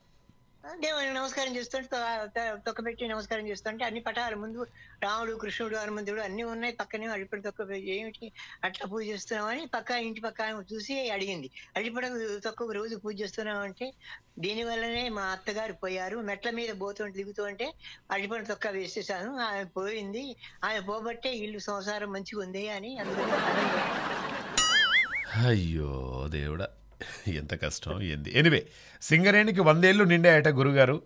Speaker 4: దేవుని నమస్కారం చేస్తుంటే పెట్టి నమస్కారం చేస్తుంటే అన్ని పటాలు ముందు రాముడు కృష్ణుడు హనుమంతుడు అన్ని ఉన్నాయి పక్కనే అడిపడి తొక్క ఏమిటి అట్లా పూజ చేస్తున్నామని పక్క ఇంటి పక్క చూసి అడిగింది అడిపడ తొక్క రోజు పూజ చేస్తున్నామంటే అంటే మా అత్తగారు పోయారు మెట్ల మీద పోతుంటే దిగుతూ ఉంటే అడిపడ తొక్క వేసేసాను ఆమె పోయింది ఆమె పోబట్టే ఇల్లు సంసారం మంచిగా ఉంది అని అందులో
Speaker 1: అయ్యో దేవుడా ఎంత కష్టం ఏంది ఎనివే సింగరేణికి వందేళ్లు నిండాయట గురుగారు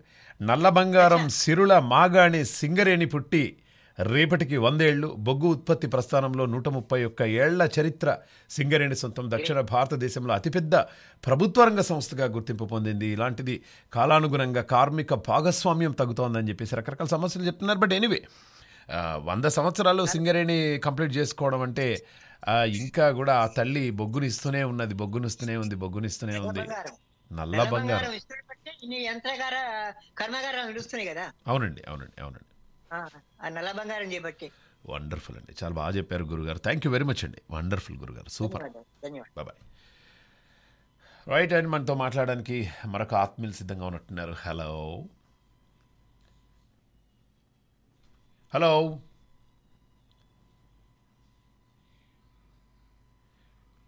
Speaker 1: నల్ల బంగారం సిరుల మాగాణి సింగరేణి పుట్టి రేపటికి వందేళ్లు బొగ్గు ఉత్పత్తి ప్రస్థానంలో నూట ముప్పై ఒక్క ఏళ్ల చరిత్ర సింగరేణి సొంతం దక్షిణ భారతదేశంలో అతిపెద్ద ప్రభుత్వ రంగ సంస్థగా గుర్తింపు పొందింది ఇలాంటిది కాలానుగుణంగా కార్మిక భాగస్వామ్యం తగ్గుతోందని చెప్పేసి రకరకాల సమస్యలు చెప్తున్నారు బట్ ఎనివే వంద సంవత్సరాలు సింగరేణి కంప్లీట్ చేసుకోవడం అంటే ఇంకా కూడా ఆ తల్లి బొగ్గునిస్తూనే ఉన్నది బొగ్గునిస్తూనే ఉంది బొగ్గునిస్తూనే ఉంది నల్ల బంగారం
Speaker 4: కర్మగారం కదా
Speaker 1: అవునండి అవునండి అవునండి
Speaker 4: నల్ల బంగారం చేపట్టి
Speaker 1: వండర్ఫుల్ అండి చాలా బాగా చెప్పారు గురుగారు థ్యాంక్ యూ వెరీ మచ్ అండి వండర్ఫుల్ గురుగారు సూపర్ బాయ్ రైట్ అండ్ మనతో మాట్లాడడానికి మరొక ఆత్మీయులు సిద్ధంగా ఉన్నట్టున్నారు హలో హలో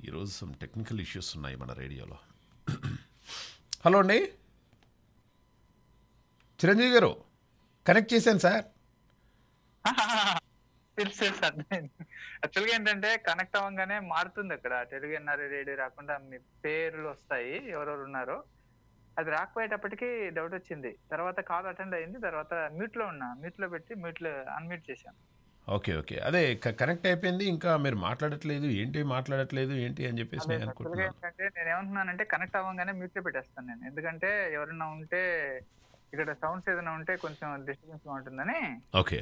Speaker 1: ఈరోజు సమ్ టెక్నికల్ ఇష్యూస్ ఉన్నాయి మన రేడియోలో హలో అండి చిరంజీవి గారు కనెక్ట్ చేశాను సార్
Speaker 7: యాక్చువల్గా ఏంటంటే కనెక్ట్ అవ్వగానే మారుతుంది అక్కడ తెలుగు ఎన్ఆర్ఐ రేడియో రాకుండా మీ పేర్లు వస్తాయి ఎవరెవరు ఉన్నారో అది రాకపోయేటప్పటికి డౌట్ వచ్చింది తర్వాత కాల్ అటెండ్ అయింది తర్వాత మ్యూట్లో ఉన్నా మ్యూట్లో పెట్టి మ్యూట్లో అన్మ్యూట్ చేశాను
Speaker 1: ఓకే ఓకే అదే కనెక్ట్ అయిపోయింది ఇంకా మీరు మాట్లాడట్లేదు ఏంటి మాట్లాడట్లేదు ఏంటి అని చెప్పేసి నేను అనుకుంటున్నాను
Speaker 7: అంటే ఏమంటున్నానంటే కనెక్ట్ అవ్వగానే మ్యూట్ పెట్టేస్తాను నేను ఎందుకంటే ఎవరైనా ఉంటే ఇక్కడ సౌండ్స్ ఏదైనా ఉంటే కొంచెం డిస్టర్బెన్స్ ఉంటుందని ఓకే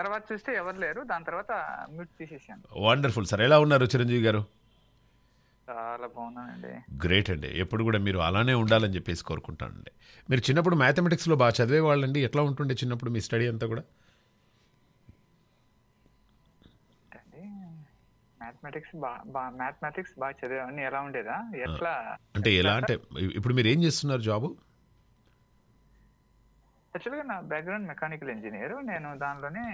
Speaker 7: తర్వాత చూస్తే ఎవరు లేరు దాని తర్వాత మ్యూట్ తీసేసాను
Speaker 1: వండర్ఫుల్ సార్ ఎలా ఉన్నారు చిరంజీవి గారు
Speaker 7: చాలా బాగున్నానండి
Speaker 1: గ్రేట్ అండి ఎప్పుడు కూడా మీరు అలానే ఉండాలని చెప్పేసి కోరుకుంటానండి మీరు చిన్నప్పుడు మ్యాథమెటిక్స్లో బాగా చదివేవాళ్ళండి ఎట్లా ఉంటుండే చిన్నప్పుడు మీ స్టడీ అంతా కూడా
Speaker 7: మ్యాథమెటిక్స్ బాగా మ్యాథమెటిక్స్ బాగా చదివేవన్నీ ఎలా ఉండేదా ఎట్లా అంటే ఎలా అంటే
Speaker 1: ఇప్పుడు మీరు ఏం చేస్తున్నారు జాబు
Speaker 7: యాక్చువల్గా నా బ్యాక్గ్రౌండ్ మెకానికల్ ఇంజనీర్ నేను దానిలోనే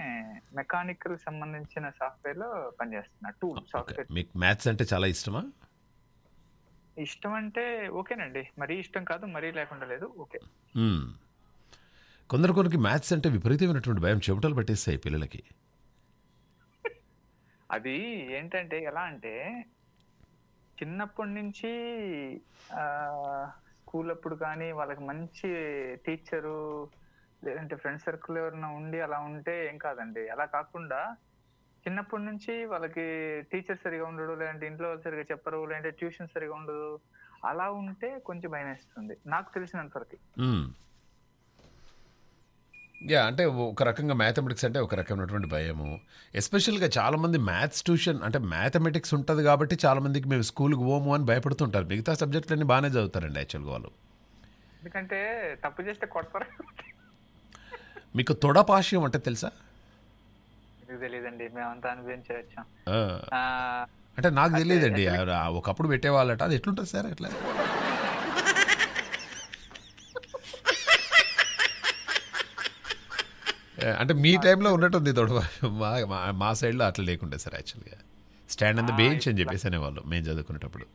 Speaker 7: మెకానికల్ సంబంధించిన సాఫ్ట్వేర్లో పనిచేస్తున్నా టూల్ సాఫ్ట్వేర్
Speaker 1: మీకు మ్యాథ్స్ అంటే చాలా ఇష్టమా
Speaker 7: ఇష్టం అంటే ఓకేనండి మరీ ఇష్టం కాదు మరీ లేకుండా లేదు ఓకే
Speaker 1: కొందరు కొనకి మ్యాథ్స్ అంటే విపరీతమైనటువంటి భయం చెబుటలు పట్టేస్తాయి
Speaker 7: పిల్లలకి అది ఏంటంటే ఎలా అంటే చిన్నప్పటి నుంచి స్కూల్ అప్పుడు కానీ వాళ్ళకి మంచి టీచరు లేదంటే ఫ్రెండ్ సర్కిల్ ఎవరైనా ఉండి అలా ఉంటే ఏం కాదండి అలా కాకుండా చిన్నప్పటి నుంచి వాళ్ళకి టీచర్ సరిగా ఉండడు లేదంటే ఇంట్లో సరిగా చెప్పరు లేదంటే ట్యూషన్ సరిగా ఉండదు అలా ఉంటే కొంచెం భయం వేస్తుంది నాకు తెలిసినంత
Speaker 1: యా అంటే ఒక రకంగా మ్యాథమెటిక్స్ అంటే ఒక రకమైనటువంటి భయము ఎస్పెషల్గా చాలామంది మ్యాథ్స్ ట్యూషన్ అంటే మ్యాథమెటిక్స్ ఉంటుంది కాబట్టి చాలామందికి మేము స్కూల్కి పోము అని భయపడుతుంటారు మిగతా సబ్జెక్టులన్నీ బాగానే చదువుతారండి యాక్చువల్గా వాళ్ళు
Speaker 7: ఎందుకంటే తప్పు చేస్తే కొడతారు
Speaker 1: మీకు తొడపాశయం అంటే తెలుసా
Speaker 7: తెలియదండి మేమంతా అనుభవించి
Speaker 1: అంటే నాకు తెలియదండి ఒకప్పుడు పెట్టేవాళ్ళట అది ఎట్లుంటుంది సార్ ఎట్లా అంటే మీ టైంలో ఉన్నట్టుంది తోడు మా మా సైడ్లో అట్లా లేకుండే సార్ యాక్చువల్గా స్టాండ్ అంతా బేయించ్ అని చెప్పేసి అనేవాళ్ళు మేము చదువుకునేటప్పుడు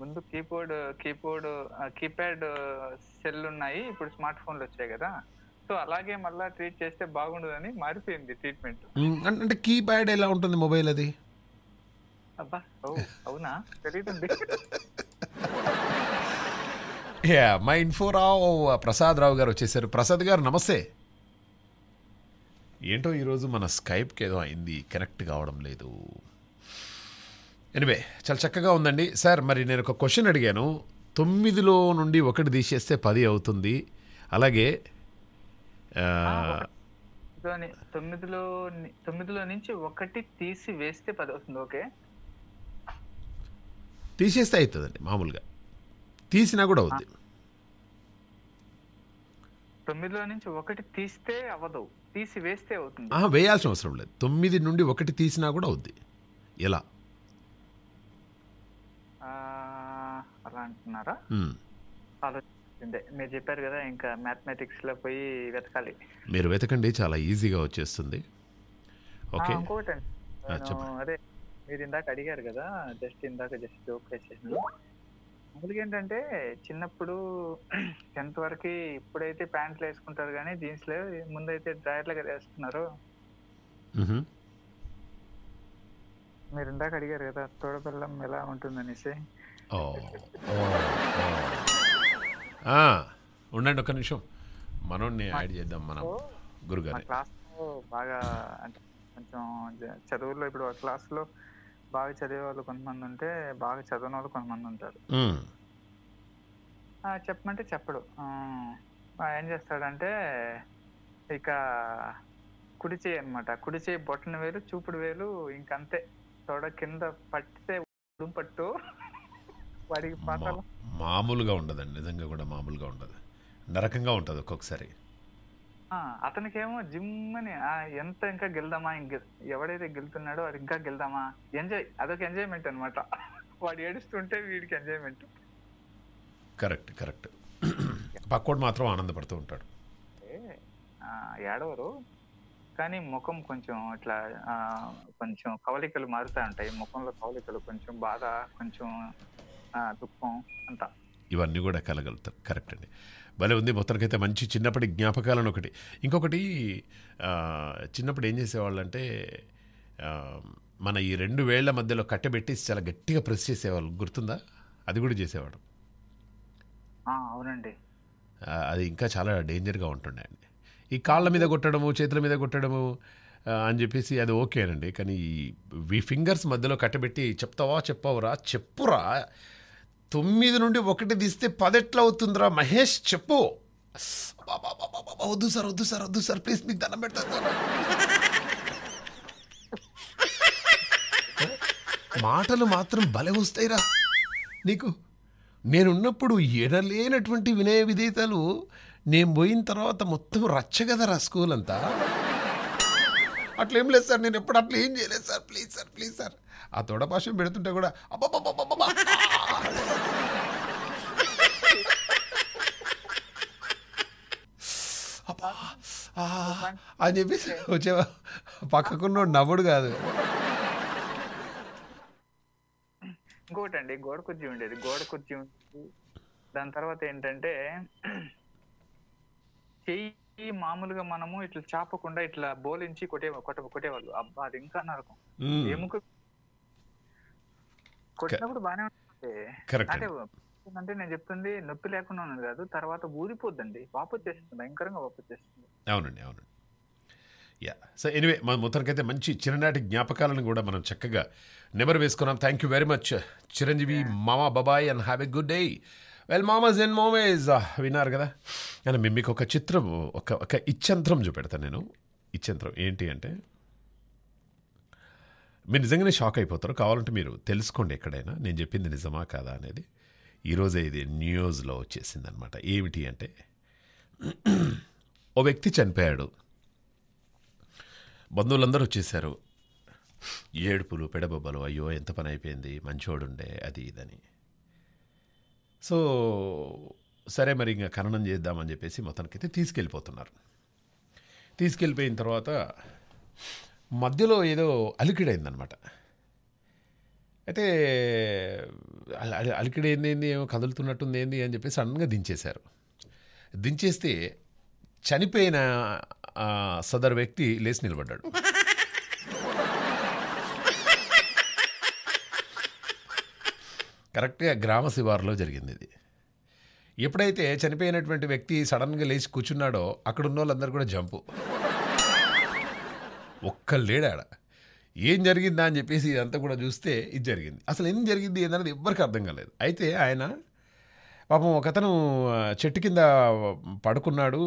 Speaker 7: ముందు కీబోర్డ్ కీబోర్డ్ కీప్యాడ్ సెల్ ఉన్నాయి ఇప్పుడు స్మార్ట్ ఫోన్లు వచ్చాయి కదా సో అలాగే మళ్ళీ ట్రీట్ చేస్తే బాగుండదని మారిపోయింది ట్రీట్మెంట్
Speaker 1: అంటే కీప్యాడ్ ఎలా ఉంటుంది మొబైల్ అది
Speaker 7: అబ్బా అవునా తెలియదండి
Speaker 1: యా మా ఇన్ఫోరావు ప్రసాద్ రావు గారు వచ్చేసారు ప్రసాద్ గారు నమస్తే ఏంటో ఈరోజు మన స్కైప్కి ఏదో అయింది కనెక్ట్ కావడం లేదు ఎనివే చాలా చక్కగా ఉందండి సార్ మరి నేను ఒక క్వశ్చన్ అడిగాను తొమ్మిదిలో నుండి ఒకటి తీసేస్తే పది అవుతుంది అలాగే
Speaker 7: తొమ్మిదిలో తొమ్మిదిలో నుంచి ఒకటి తీసి వేస్తే పది అవుతుంది ఓకే
Speaker 1: తీసేస్తే అవుతుందండి మామూలుగా తీసినా కూడా అవుతుంది
Speaker 7: తొమ్మిదిలో నుంచి ఒకటి తీస్తే అవదు తీసి వేస్తే అవుతుంది
Speaker 1: వేయాల్సిన అవసరం లేదు తొమ్మిది నుండి ఒకటి తీసినా కూడా అవుద్ది ఎలా
Speaker 7: అలా అంటున్నారా మీరు చెప్పారు కదా ఇంకా మ్యాథమెటిక్స్ లో పోయి వెతకాలి
Speaker 1: మీరు వెతకండి చాలా ఈజీగా వచ్చేస్తుంది ఓకే
Speaker 7: ఇంకోటండి అదే మీరు ఇందాక అడిగారు కదా జస్ట్ ఇందాక జస్ట్ జోక్ చేసేసాను మామూలుగా ఏంటంటే చిన్నప్పుడు టెన్త్ వరకు ఇప్పుడైతే ప్యాంట్లు వేసుకుంటారు కానీ అయితే ముందైతే డ్రాయర్లుగా వేస్తున్నారు మీరు ఇందాక అడిగారు కదా తోడబెల్లం ఎలా అనేసి
Speaker 1: ఉండండి ఒక నిమిషం మనోడిని యాడ్ చేద్దాం మనం
Speaker 7: గురుగారు క్లాస్ లో బాగా అంటే కొంచెం చదువుల్లో ఇప్పుడు క్లాస్లో బాగా చదివే వాళ్ళు కొంతమంది ఉంటే బాగా చదవని వాళ్ళు కొంతమంది ఉంటారు చెప్పమంటే చెప్పడు ఏం చేస్తాడంటే ఇక కుడి చేయి అనమాట కుడి చేయి బొట్టన వేలు చూపుడు వేలు ఇంకంతే తోడ కింద పట్టితే పట్టు వాడికి
Speaker 1: మామూలుగా ఉండదండి నిజంగా కూడా మామూలుగా ఉండదు నరకంగా ఉంటుంది ఒక్కొక్కసారి
Speaker 7: అతనికేమో జిమ్ అని ఎంత ఇంకా గెలుదామా ఇంక ఎవడైతే గెలుతున్నాడో అది ఇంకా గెలుదామా ఎంజాయ్ అదొక ఎంజాయ్మెంట్ అనమాట వాడు ఏడుస్తుంటే వీడికి ఎంజాయ్మెంట్
Speaker 1: కరెక్ట్ కరెక్ట్ పక్కోడు మాత్రం ఆనందపడుతూ ఉంటాడు
Speaker 7: ఏడవరు కానీ ముఖం కొంచెం ఇట్లా కొంచెం కవలికలు మారుతూ ఉంటాయి ముఖంలో కవలికలు కొంచెం బాధ కొంచెం దుఃఖం అంతా
Speaker 1: ఇవన్నీ కూడా కలగలుగుతారు కరెక్ట్ అండి భలే ఉంది మొత్తానికైతే మంచి చిన్నప్పటి జ్ఞాపకాలను ఒకటి ఇంకొకటి చిన్నప్పుడు ఏం చేసేవాళ్ళంటే మన ఈ రెండు వేళ్ల మధ్యలో కట్టబెట్టి చాలా గట్టిగా ప్రెస్ చేసేవాళ్ళు గుర్తుందా అది కూడా చేసేవాడు అవునండి అది ఇంకా చాలా డేంజర్గా ఉంటుండే అండి ఈ కాళ్ళ మీద కొట్టడము చేతుల మీద కొట్టడము అని చెప్పేసి అది ఓకేనండి కానీ ఈ ఫింగర్స్ మధ్యలో కట్టబెట్టి చెప్తావా చెప్పావురా చెప్పురా తొమ్మిది నుండి ఒకటి తీస్తే పదెట్లా అవుతుందిరా మహేష్ చెప్పు వద్దు సార్ వద్దు సార్ వద్దు సార్ ప్లీజ్ మీకు దండం పెడతాను సార్ మాటలు మాత్రం బలే వస్తాయిరా నీకు నేనున్నప్పుడు ఎడలేనటువంటి వినయ విధేయతలు నేను పోయిన తర్వాత మొత్తం రచ్చ కదరా స్కూల్ అంతా అట్లేం లేదు సార్ నేను ఎప్పుడు అట్లా ఏం చేయలేదు sir please sir please sir ఆ తోడ భాష పెడుతుంటే
Speaker 6: కూడా అబ్బా అని చెప్పేసి వచ్చే
Speaker 1: పక్కకున్నోడు నవ్వుడు కాదు
Speaker 7: ఇంకోటండి అండి గోడ కుర్చీ ఉండేది గోడ కుర్చీ ఉంది దాని తర్వాత ఏంటంటే చెయ్యి మామూలుగా మనము ఇట్లా చాపకుండా ఇట్లా బోలించి కొట్టే కొట్ట కొట్టేవాళ్ళు అబ్బా అది ఇంకా నరకం ఎముక కొట్టినప్పుడు బాగానే ఉంటుంది అంటే అంటే నేను చెప్తుంది నొప్పి లేకుండా ఉన్నది కాదు తర్వాత ఊరిపోద్దండి చేస్తుంది భయంకరంగా చేస్తుంది
Speaker 6: అవునండి అవునండి యా
Speaker 1: సో ఎనివే మన అయితే మంచి చిన్ననాటి జ్ఞాపకాలను కూడా మనం చక్కగా నెమర్ వేసుకున్నాం thank you very much Chiranjeevi మామా బాబాయ్ and have a good day well మామాజ్ అండ్ మోమేజ్ విన్నారు కదా అని మేము మీకు ఒక చిత్రం ఒక ఒక ఇచ్చంత్రం చూపెడతాను నేను ఇచ్చంత్రం ఏంటి అంటే మీరు నిజంగానే షాక్ అయిపోతారు కావాలంటే మీరు తెలుసుకోండి ఎక్కడైనా నేను చెప్పింది నిజమా కాదా అనేది ఈరోజే ఇది న్యూస్లో వచ్చేసింది అనమాట ఏమిటి అంటే ఓ వ్యక్తి చనిపోయాడు బంధువులందరూ వచ్చేసారు ఏడుపులు పెడబొబ్బలు అయ్యో ఎంత పని అయిపోయింది మంచోడుండే అది ఇదని సో సరే మరి ఇంకా ఖననం చేద్దామని చెప్పేసి మొత్తానికైతే తీసుకెళ్ళిపోతున్నారు తీసుకెళ్ళిపోయిన తర్వాత మధ్యలో ఏదో అలికిడైందనమాట అయితే అలికిడి ఏంది ఏమో కదులుతున్నట్టుంది ఏంది అని చెప్పి సడన్గా దించేశారు దించేస్తే చనిపోయిన సదరు వ్యక్తి లేచి నిలబడ్డాడు కరెక్ట్గా గ్రామ శివారులో జరిగింది ఇది ఎప్పుడైతే చనిపోయినటువంటి వ్యక్తి సడన్గా లేచి కూర్చున్నాడో అక్కడ ఉన్న వాళ్ళందరూ కూడా జంపు ఒక్క లేడాడ ఏం జరిగిందా అని చెప్పేసి ఇదంతా కూడా చూస్తే ఇది జరిగింది అసలు ఏం జరిగింది ఏందనేది ఎవ్వరికి అర్థం కాలేదు అయితే ఆయన పాపం ఒకతను చెట్టు కింద పడుకున్నాడు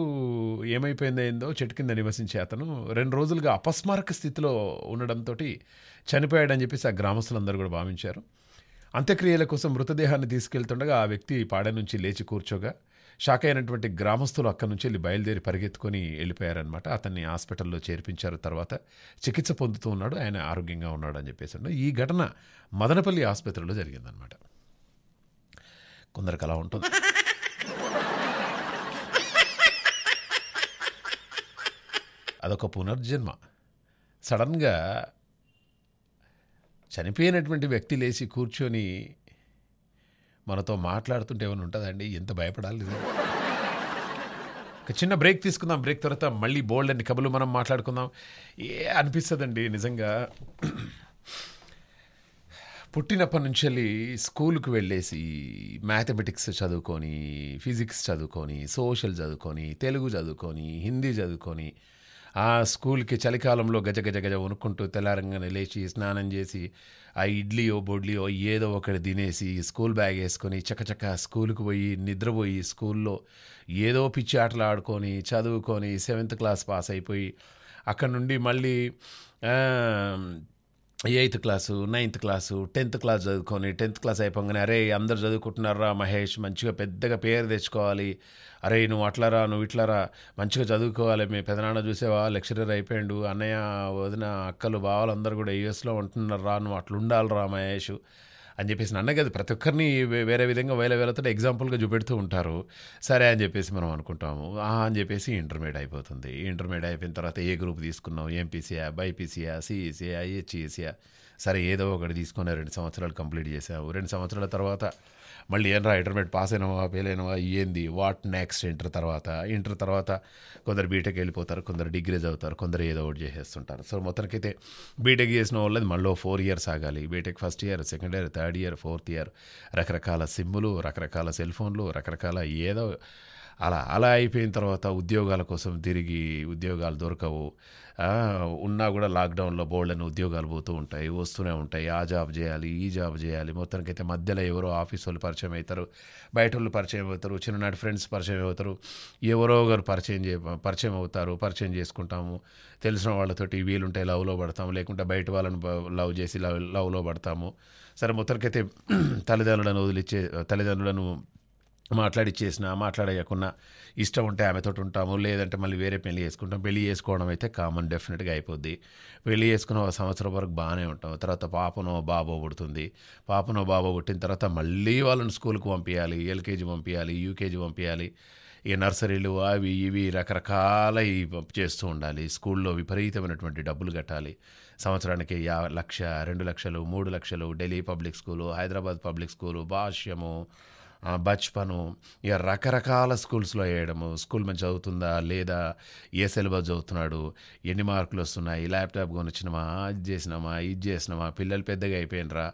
Speaker 1: ఏమైపోయిందో ఏందో చెట్టు కింద నివసించే అతను రెండు రోజులుగా అపస్మారక స్థితిలో ఉండడంతో చనిపోయాడని చెప్పేసి ఆ గ్రామస్తులందరూ కూడా భావించారు అంత్యక్రియల కోసం మృతదేహాన్ని తీసుకెళ్తుండగా ఆ వ్యక్తి పాడ నుంచి లేచి కూర్చోగా షాక్ అయినటువంటి గ్రామస్తులు అక్కడి నుంచి వెళ్ళి బయలుదేరి పరిగెత్తుకొని వెళ్ళిపోయారనమాట అతన్ని హాస్పిటల్లో చేర్పించారు తర్వాత చికిత్స పొందుతూ ఉన్నాడు ఆయన ఆరోగ్యంగా ఉన్నాడు అని చెప్పేసి ఈ ఘటన మదనపల్లి ఆసుపత్రిలో జరిగిందనమాట కొందరికి అలా ఉంటుంది అదొక పునర్జన్మ సడన్గా చనిపోయినటువంటి వ్యక్తి లేచి కూర్చొని మనతో మాట్లాడుతుంటే ఏమైనా ఉంటుందండి ఎంత భయపడాలి ఒక చిన్న బ్రేక్ తీసుకుందాం బ్రేక్ తర్వాత మళ్ళీ బోల్డ్ అండ్ కబులు మనం మాట్లాడుకుందాం ఏ అనిపిస్తుందండి నిజంగా పుట్టినప్పటి నుంచి వెళ్ళి స్కూల్కి వెళ్ళేసి మ్యాథమెటిక్స్ చదువుకొని ఫిజిక్స్ చదువుకొని సోషల్ చదువుకొని తెలుగు చదువుకొని హిందీ చదువుకొని ఆ స్కూల్కి చలికాలంలో గజ గజ గజ వణుక్కుంటూ తెల్లారంగానే లేచి స్నానం చేసి ఆ ఇడ్లీయో బొడ్లీయో ఏదో ఒకటి తినేసి స్కూల్ బ్యాగ్ వేసుకొని చకచక స్కూల్కి పోయి నిద్రపోయి స్కూల్లో ఏదో పిచ్చి ఆటలు ఆడుకొని చదువుకొని సెవెంత్ క్లాస్ పాస్ అయిపోయి అక్కడ నుండి మళ్ళీ eighth class ninth class tenth class చదువుకొని టెన్త్ క్లాస్ అయిపోగానే అరే అందరు చదువుకుంటున్నారా మహేష్ మంచిగా పెద్దగా పేరు తెచ్చుకోవాలి అరే నువ్వు రా నువ్వు ఇట్లరా మంచిగా చదువుకోవాలి మీ పెదనాన్న చూసేవా లెక్చరర్ అయిపోయాడు అన్నయ్య వదిన అక్కలు బావలు అందరు కూడా యూఎస్లో ఉంటున్నారా నువ్వు అట్లుండాలిరా మహేష్ అని చెప్పేసి కదా ప్రతి ఒక్కరిని వేరే విధంగా వేల వేలతో ఎగ్జాంపుల్గా చూపెడుతూ ఉంటారు సరే అని చెప్పేసి మనం అనుకుంటాము అని చెప్పేసి ఇంటర్మీడియట్ అయిపోతుంది ఇంటర్మీడియట్ అయిపోయిన తర్వాత ఏ గ్రూప్ తీసుకున్నాం ఎంపీసీఆ బైపీసీఆ సిఈసీఆ హెచ్ఈసీఆ సరే ఏదో ఒకటి తీసుకున్నా రెండు సంవత్సరాలు కంప్లీట్ చేసాము రెండు సంవత్సరాల తర్వాత మళ్ళీ రా ఇంటర్మీడియట్ పాస్ అయినవా ఫెయిల్ అయినవా ఏంది వాట్ నెక్స్ట్ ఇంటర్ తర్వాత ఇంటర్ తర్వాత కొందరు బీటెక్ వెళ్ళిపోతారు కొందరు డిగ్రీ చదువుతారు కొందరు ఏదో ఒకటి చేసేస్తుంటారు సో మొత్తానికి అయితే బీటెక్ చేసిన వాళ్ళది మళ్ళీ ఫోర్ ఇయర్స్ ఆగాలి BTech first year second year third year fourth year రకరకాల సిమ్ములు రకరకాల సెల్ ఫోన్లు రకరకాల ఏదో అలా అలా అయిపోయిన తర్వాత ఉద్యోగాల కోసం తిరిగి ఉద్యోగాలు దొరకవు ఉన్నా కూడా లాక్డౌన్లో బోల్డని ఉద్యోగాలు పోతూ ఉంటాయి వస్తూనే ఉంటాయి ఆ జాబ్ చేయాలి ఈ జాబ్ చేయాలి మొత్తానికైతే మధ్యలో ఎవరో ఆఫీస్ వాళ్ళు పరిచయం అవుతారు బయట వాళ్ళు పరిచయం అవుతారు చిన్ననాటి ఫ్రెండ్స్ పరిచయం అవుతారు ఎవరో ఒకరు పరిచయం చే పరిచయం అవుతారు పరిచయం చేసుకుంటాము తెలిసిన వాళ్ళతోటి వీలుంటే లవ్లో పడతాము లేకుంటే బయట వాళ్ళని లవ్ చేసి లవ్ లవ్లో పడతాము సరే మొత్తానికైతే తల్లిదండ్రులను వదిలిచ్చే తల్లిదండ్రులను మాట్లాడి చేసిన మాట్లాడేయకున్నా ఇష్టం ఉంటే ఆమెతో ఉంటాము లేదంటే మళ్ళీ వేరే పెళ్లి చేసుకుంటాం పెళ్లి చేసుకోవడం అయితే కామన్ డెఫినెట్గా అయిపోద్ది పెళ్లి చేసుకున్న ఒక సంవత్సరం వరకు బాగానే ఉంటాం తర్వాత పాపనో బాబో పుడుతుంది పాపనో బాబో పుట్టిన తర్వాత మళ్ళీ వాళ్ళని స్కూల్కి పంపించాలి ఎల్కేజీ పంపించాలి యూకేజీ పంపించాలి ఈ నర్సరీలు అవి ఇవి రకరకాల చేస్తూ ఉండాలి స్కూల్లో విపరీతమైనటువంటి డబ్బులు కట్టాలి సంవత్సరానికి యా లక్ష రెండు లక్షలు మూడు లక్షలు Delhi public school Hyderabad public school Bhashyam Bachpan ఇక రకరకాల స్కూల్స్లో వేయడము స్కూల్ మంచి చదువుతుందా లేదా ఏ సిలబస్ చదువుతున్నాడు ఎన్ని మార్కులు వస్తున్నాయి ల్యాప్టాప్ కొనిచ్చినామా ఇది చేసినామా ఇది చేసినామా పిల్లలు పెద్దగా అయిపోయినరా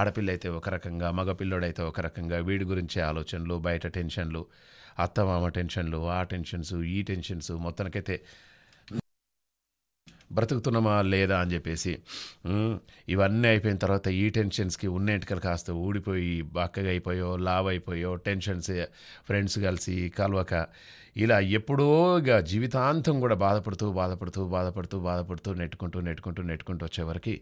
Speaker 1: ఆడపిల్ల అయితే ఒక రకంగా మగపిల్లడైతే ఒక రకంగా వీడి గురించే ఆలోచనలు బయట టెన్షన్లు అత్తమామ టెన్షన్లు ఆ టెన్షన్స్ ఈ టెన్షన్స్ మొత్తానికైతే బ్రతుకుతున్నామా లేదా అని చెప్పేసి ఇవన్నీ అయిపోయిన తర్వాత ఈ టెన్షన్స్కి ఉన్న కాస్త ఊడిపోయి బక్కగా అయిపోయో లావ్ అయిపోయో టెన్షన్స్ ఫ్రెండ్స్ కలిసి కలవక ఇలా ఎప్పుడో ఇక జీవితాంతం కూడా బాధపడుతూ బాధపడుతూ బాధపడుతూ బాధపడుతూ నెట్టుకుంటూ నెట్టుకుంటూ నెట్టుకుంటూ వచ్చేవరకు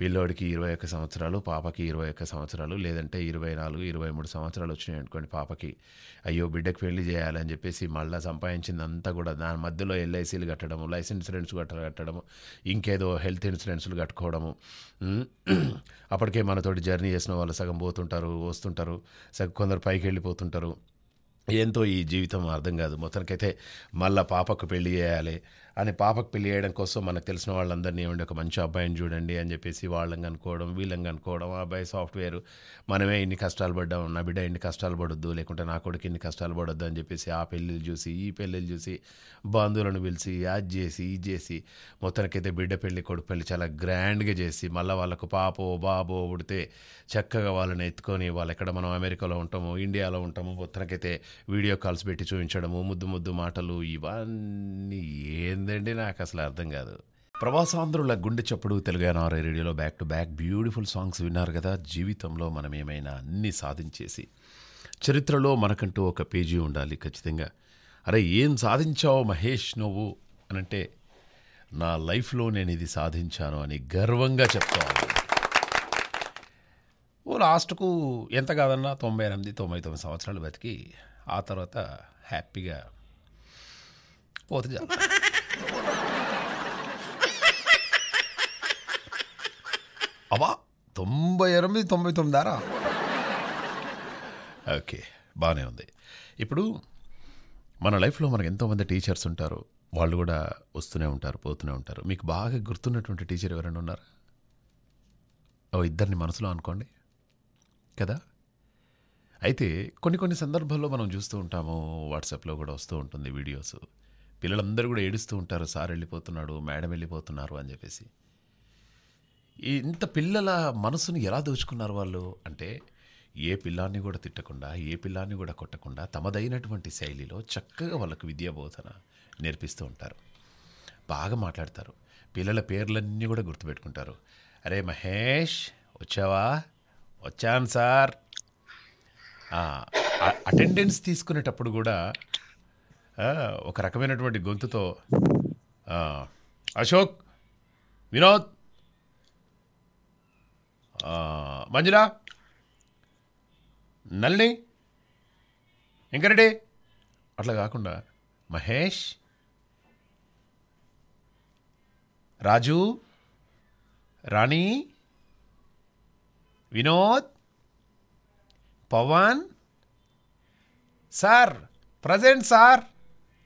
Speaker 1: పిల్లోడికి ఇరవై ఒక్క సంవత్సరాలు పాపకి ఇరవై ఒక్క సంవత్సరాలు లేదంటే ఇరవై నాలుగు ఇరవై మూడు సంవత్సరాలు వచ్చినాయి అనుకోండి పాపకి అయ్యో బిడ్డకు పెళ్లి చేయాలని చెప్పేసి మళ్ళీ సంపాదించిందంతా కూడా దాని మధ్యలో ఎల్ఐసీలు కట్టడము లైఫ్ ఇన్సూరెన్స్ కట్ట కట్టడము ఇంకేదో హెల్త్ ఇన్సూరెన్స్లు కట్టుకోవడము అప్పటికే మనతోటి జర్నీ చేసిన వాళ్ళు సగం పోతుంటారు వస్తుంటారు సగం కొందరు పైకి వెళ్ళిపోతుంటారు ఏంతో ఈ జీవితం అర్థం కాదు మొత్తానికైతే మళ్ళా పాపకు పెళ్లి చేయాలి అని పాపకు పెళ్లి చేయడం కోసం మనకు తెలిసిన వాళ్ళందరినీ ఏమండి ఒక మంచి అబ్బాయిని చూడండి అని చెప్పేసి వాళ్ళని అనుకోవడం వీళ్ళని అనుకోవడం ఆ అబ్బాయి సాఫ్ట్వేర్ మనమే ఇన్ని కష్టాలు పడ్డాం నా బిడ్డ ఇన్ని కష్టాలు పడొద్దు లేకుంటే నా కొడుకు ఇన్ని కష్టాలు పడొద్దు అని చెప్పేసి ఆ పెళ్ళిళ్ళు చూసి ఈ పెళ్ళిళ్ళు చూసి బంధువులను పిలిచి యాజ్ చేసి ఇది చేసి మొత్తానికైతే బిడ్డ పెళ్ళి కొడుకు పెళ్ళి చాలా గ్రాండ్గా చేసి మళ్ళీ వాళ్ళకు పాపో బాబో ఉడితే చక్కగా వాళ్ళని ఎత్తుకొని వాళ్ళు ఎక్కడ మనం అమెరికాలో ఉంటాము ఇండియాలో ఉంటాము మొత్తానికైతే వీడియో కాల్స్ పెట్టి చూపించడము ముద్దు ముద్దు మాటలు ఇవన్నీ ఏంది ఉందండి నాకు అసలు అర్థం కాదు ప్రవాసాంధ్రుల గుండె చప్పుడు తెలుగు ఎన్ఆర్ఐ రేడియోలో back to back beautiful songs విన్నారు కదా జీవితంలో మనం ఏమైనా అన్నీ సాధించేసి చరిత్రలో మనకంటూ ఒక పేజీ ఉండాలి ఖచ్చితంగా అరే ఏం సాధించావు మహేష్ నువ్వు అనంటే నా లైఫ్లో నేను ఇది సాధించాను అని గర్వంగా చెప్తాను ఓ లాస్ట్కు ఎంత కాదన్నా తొంభై ఎనిమిది తొంభై తొమ్మిది సంవత్సరాలు బతికి ఆ తర్వాత హ్యాపీగా పోతుంది అబ్బా తొంభై ఎనిమిది తొంభై తొమ్మిదారా ఓకే బాగానే ఉంది ఇప్పుడు మన లైఫ్లో మనకు ఎంతోమంది టీచర్స్ ఉంటారు వాళ్ళు కూడా వస్తూనే ఉంటారు పోతూనే ఉంటారు మీకు బాగా గుర్తున్నటువంటి టీచర్ ఎవరైనా ఉన్నారా ఓ ఇద్దరిని మనసులో అనుకోండి కదా అయితే కొన్ని కొన్ని సందర్భాల్లో మనం చూస్తూ ఉంటాము వాట్సాప్లో కూడా వస్తూ ఉంటుంది వీడియోస్ పిల్లలందరూ కూడా ఏడుస్తూ ఉంటారు సార్ వెళ్ళిపోతున్నాడు మేడం వెళ్ళిపోతున్నారు అని చెప్పేసి ఇంత పిల్లల మనసును ఎలా దోచుకున్నారు వాళ్ళు అంటే ఏ పిల్లాన్ని కూడా తిట్టకుండా ఏ పిల్లాన్ని కూడా కొట్టకుండా తమదైనటువంటి శైలిలో చక్కగా వాళ్ళకు విద్యాబోధన నేర్పిస్తూ ఉంటారు బాగా మాట్లాడతారు పిల్లల పేర్లన్నీ కూడా గుర్తుపెట్టుకుంటారు అరే మహేష్ వచ్చావా వచ్చాను సార్ అటెండెన్స్ తీసుకునేటప్పుడు కూడా ఒక రకమైనటువంటి గొంతుతో అశోక్ వినోద్ మంజుల నల్లి వెంకరెడ్డి అట్లా కాకుండా Mahesh Raju Rani Vinod Pavan sir present sir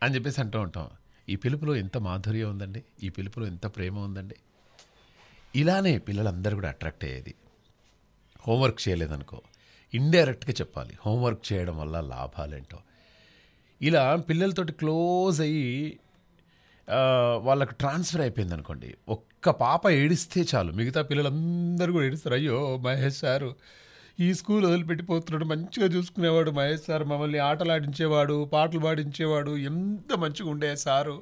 Speaker 1: అని చెప్పేసి అంటూ ఉంటాం ఈ పిలుపులో ఎంత మాధుర్యం ఉందండి ఈ పిలుపులో ఎంత ప్రేమ ఉందండి ఇలానే పిల్లలందరూ కూడా అట్రాక్ట్ అయ్యేది హోంవర్క్ చేయలేదనుకో ఇండైరెక్ట్గా చెప్పాలి హోంవర్క్ చేయడం వల్ల లాభాలేంటో ఇలా పిల్లలతోటి క్లోజ్ అయ్యి వాళ్ళకు ట్రాన్స్ఫర్ అయిపోయింది అనుకోండి ఒక్క పాప ఏడిస్తే చాలు మిగతా పిల్లలందరూ కూడా ఏడుస్తారు అయ్యో మహేష్ సారు ఈ స్కూల్ వదిలిపెట్టిపోతున్నాడు మంచిగా చూసుకునేవాడు మహేష్ సార్ మమ్మల్ని ఆటలాడించేవాడు పాటలు పాడించేవాడు ఎంత మంచిగా ఉండే సారు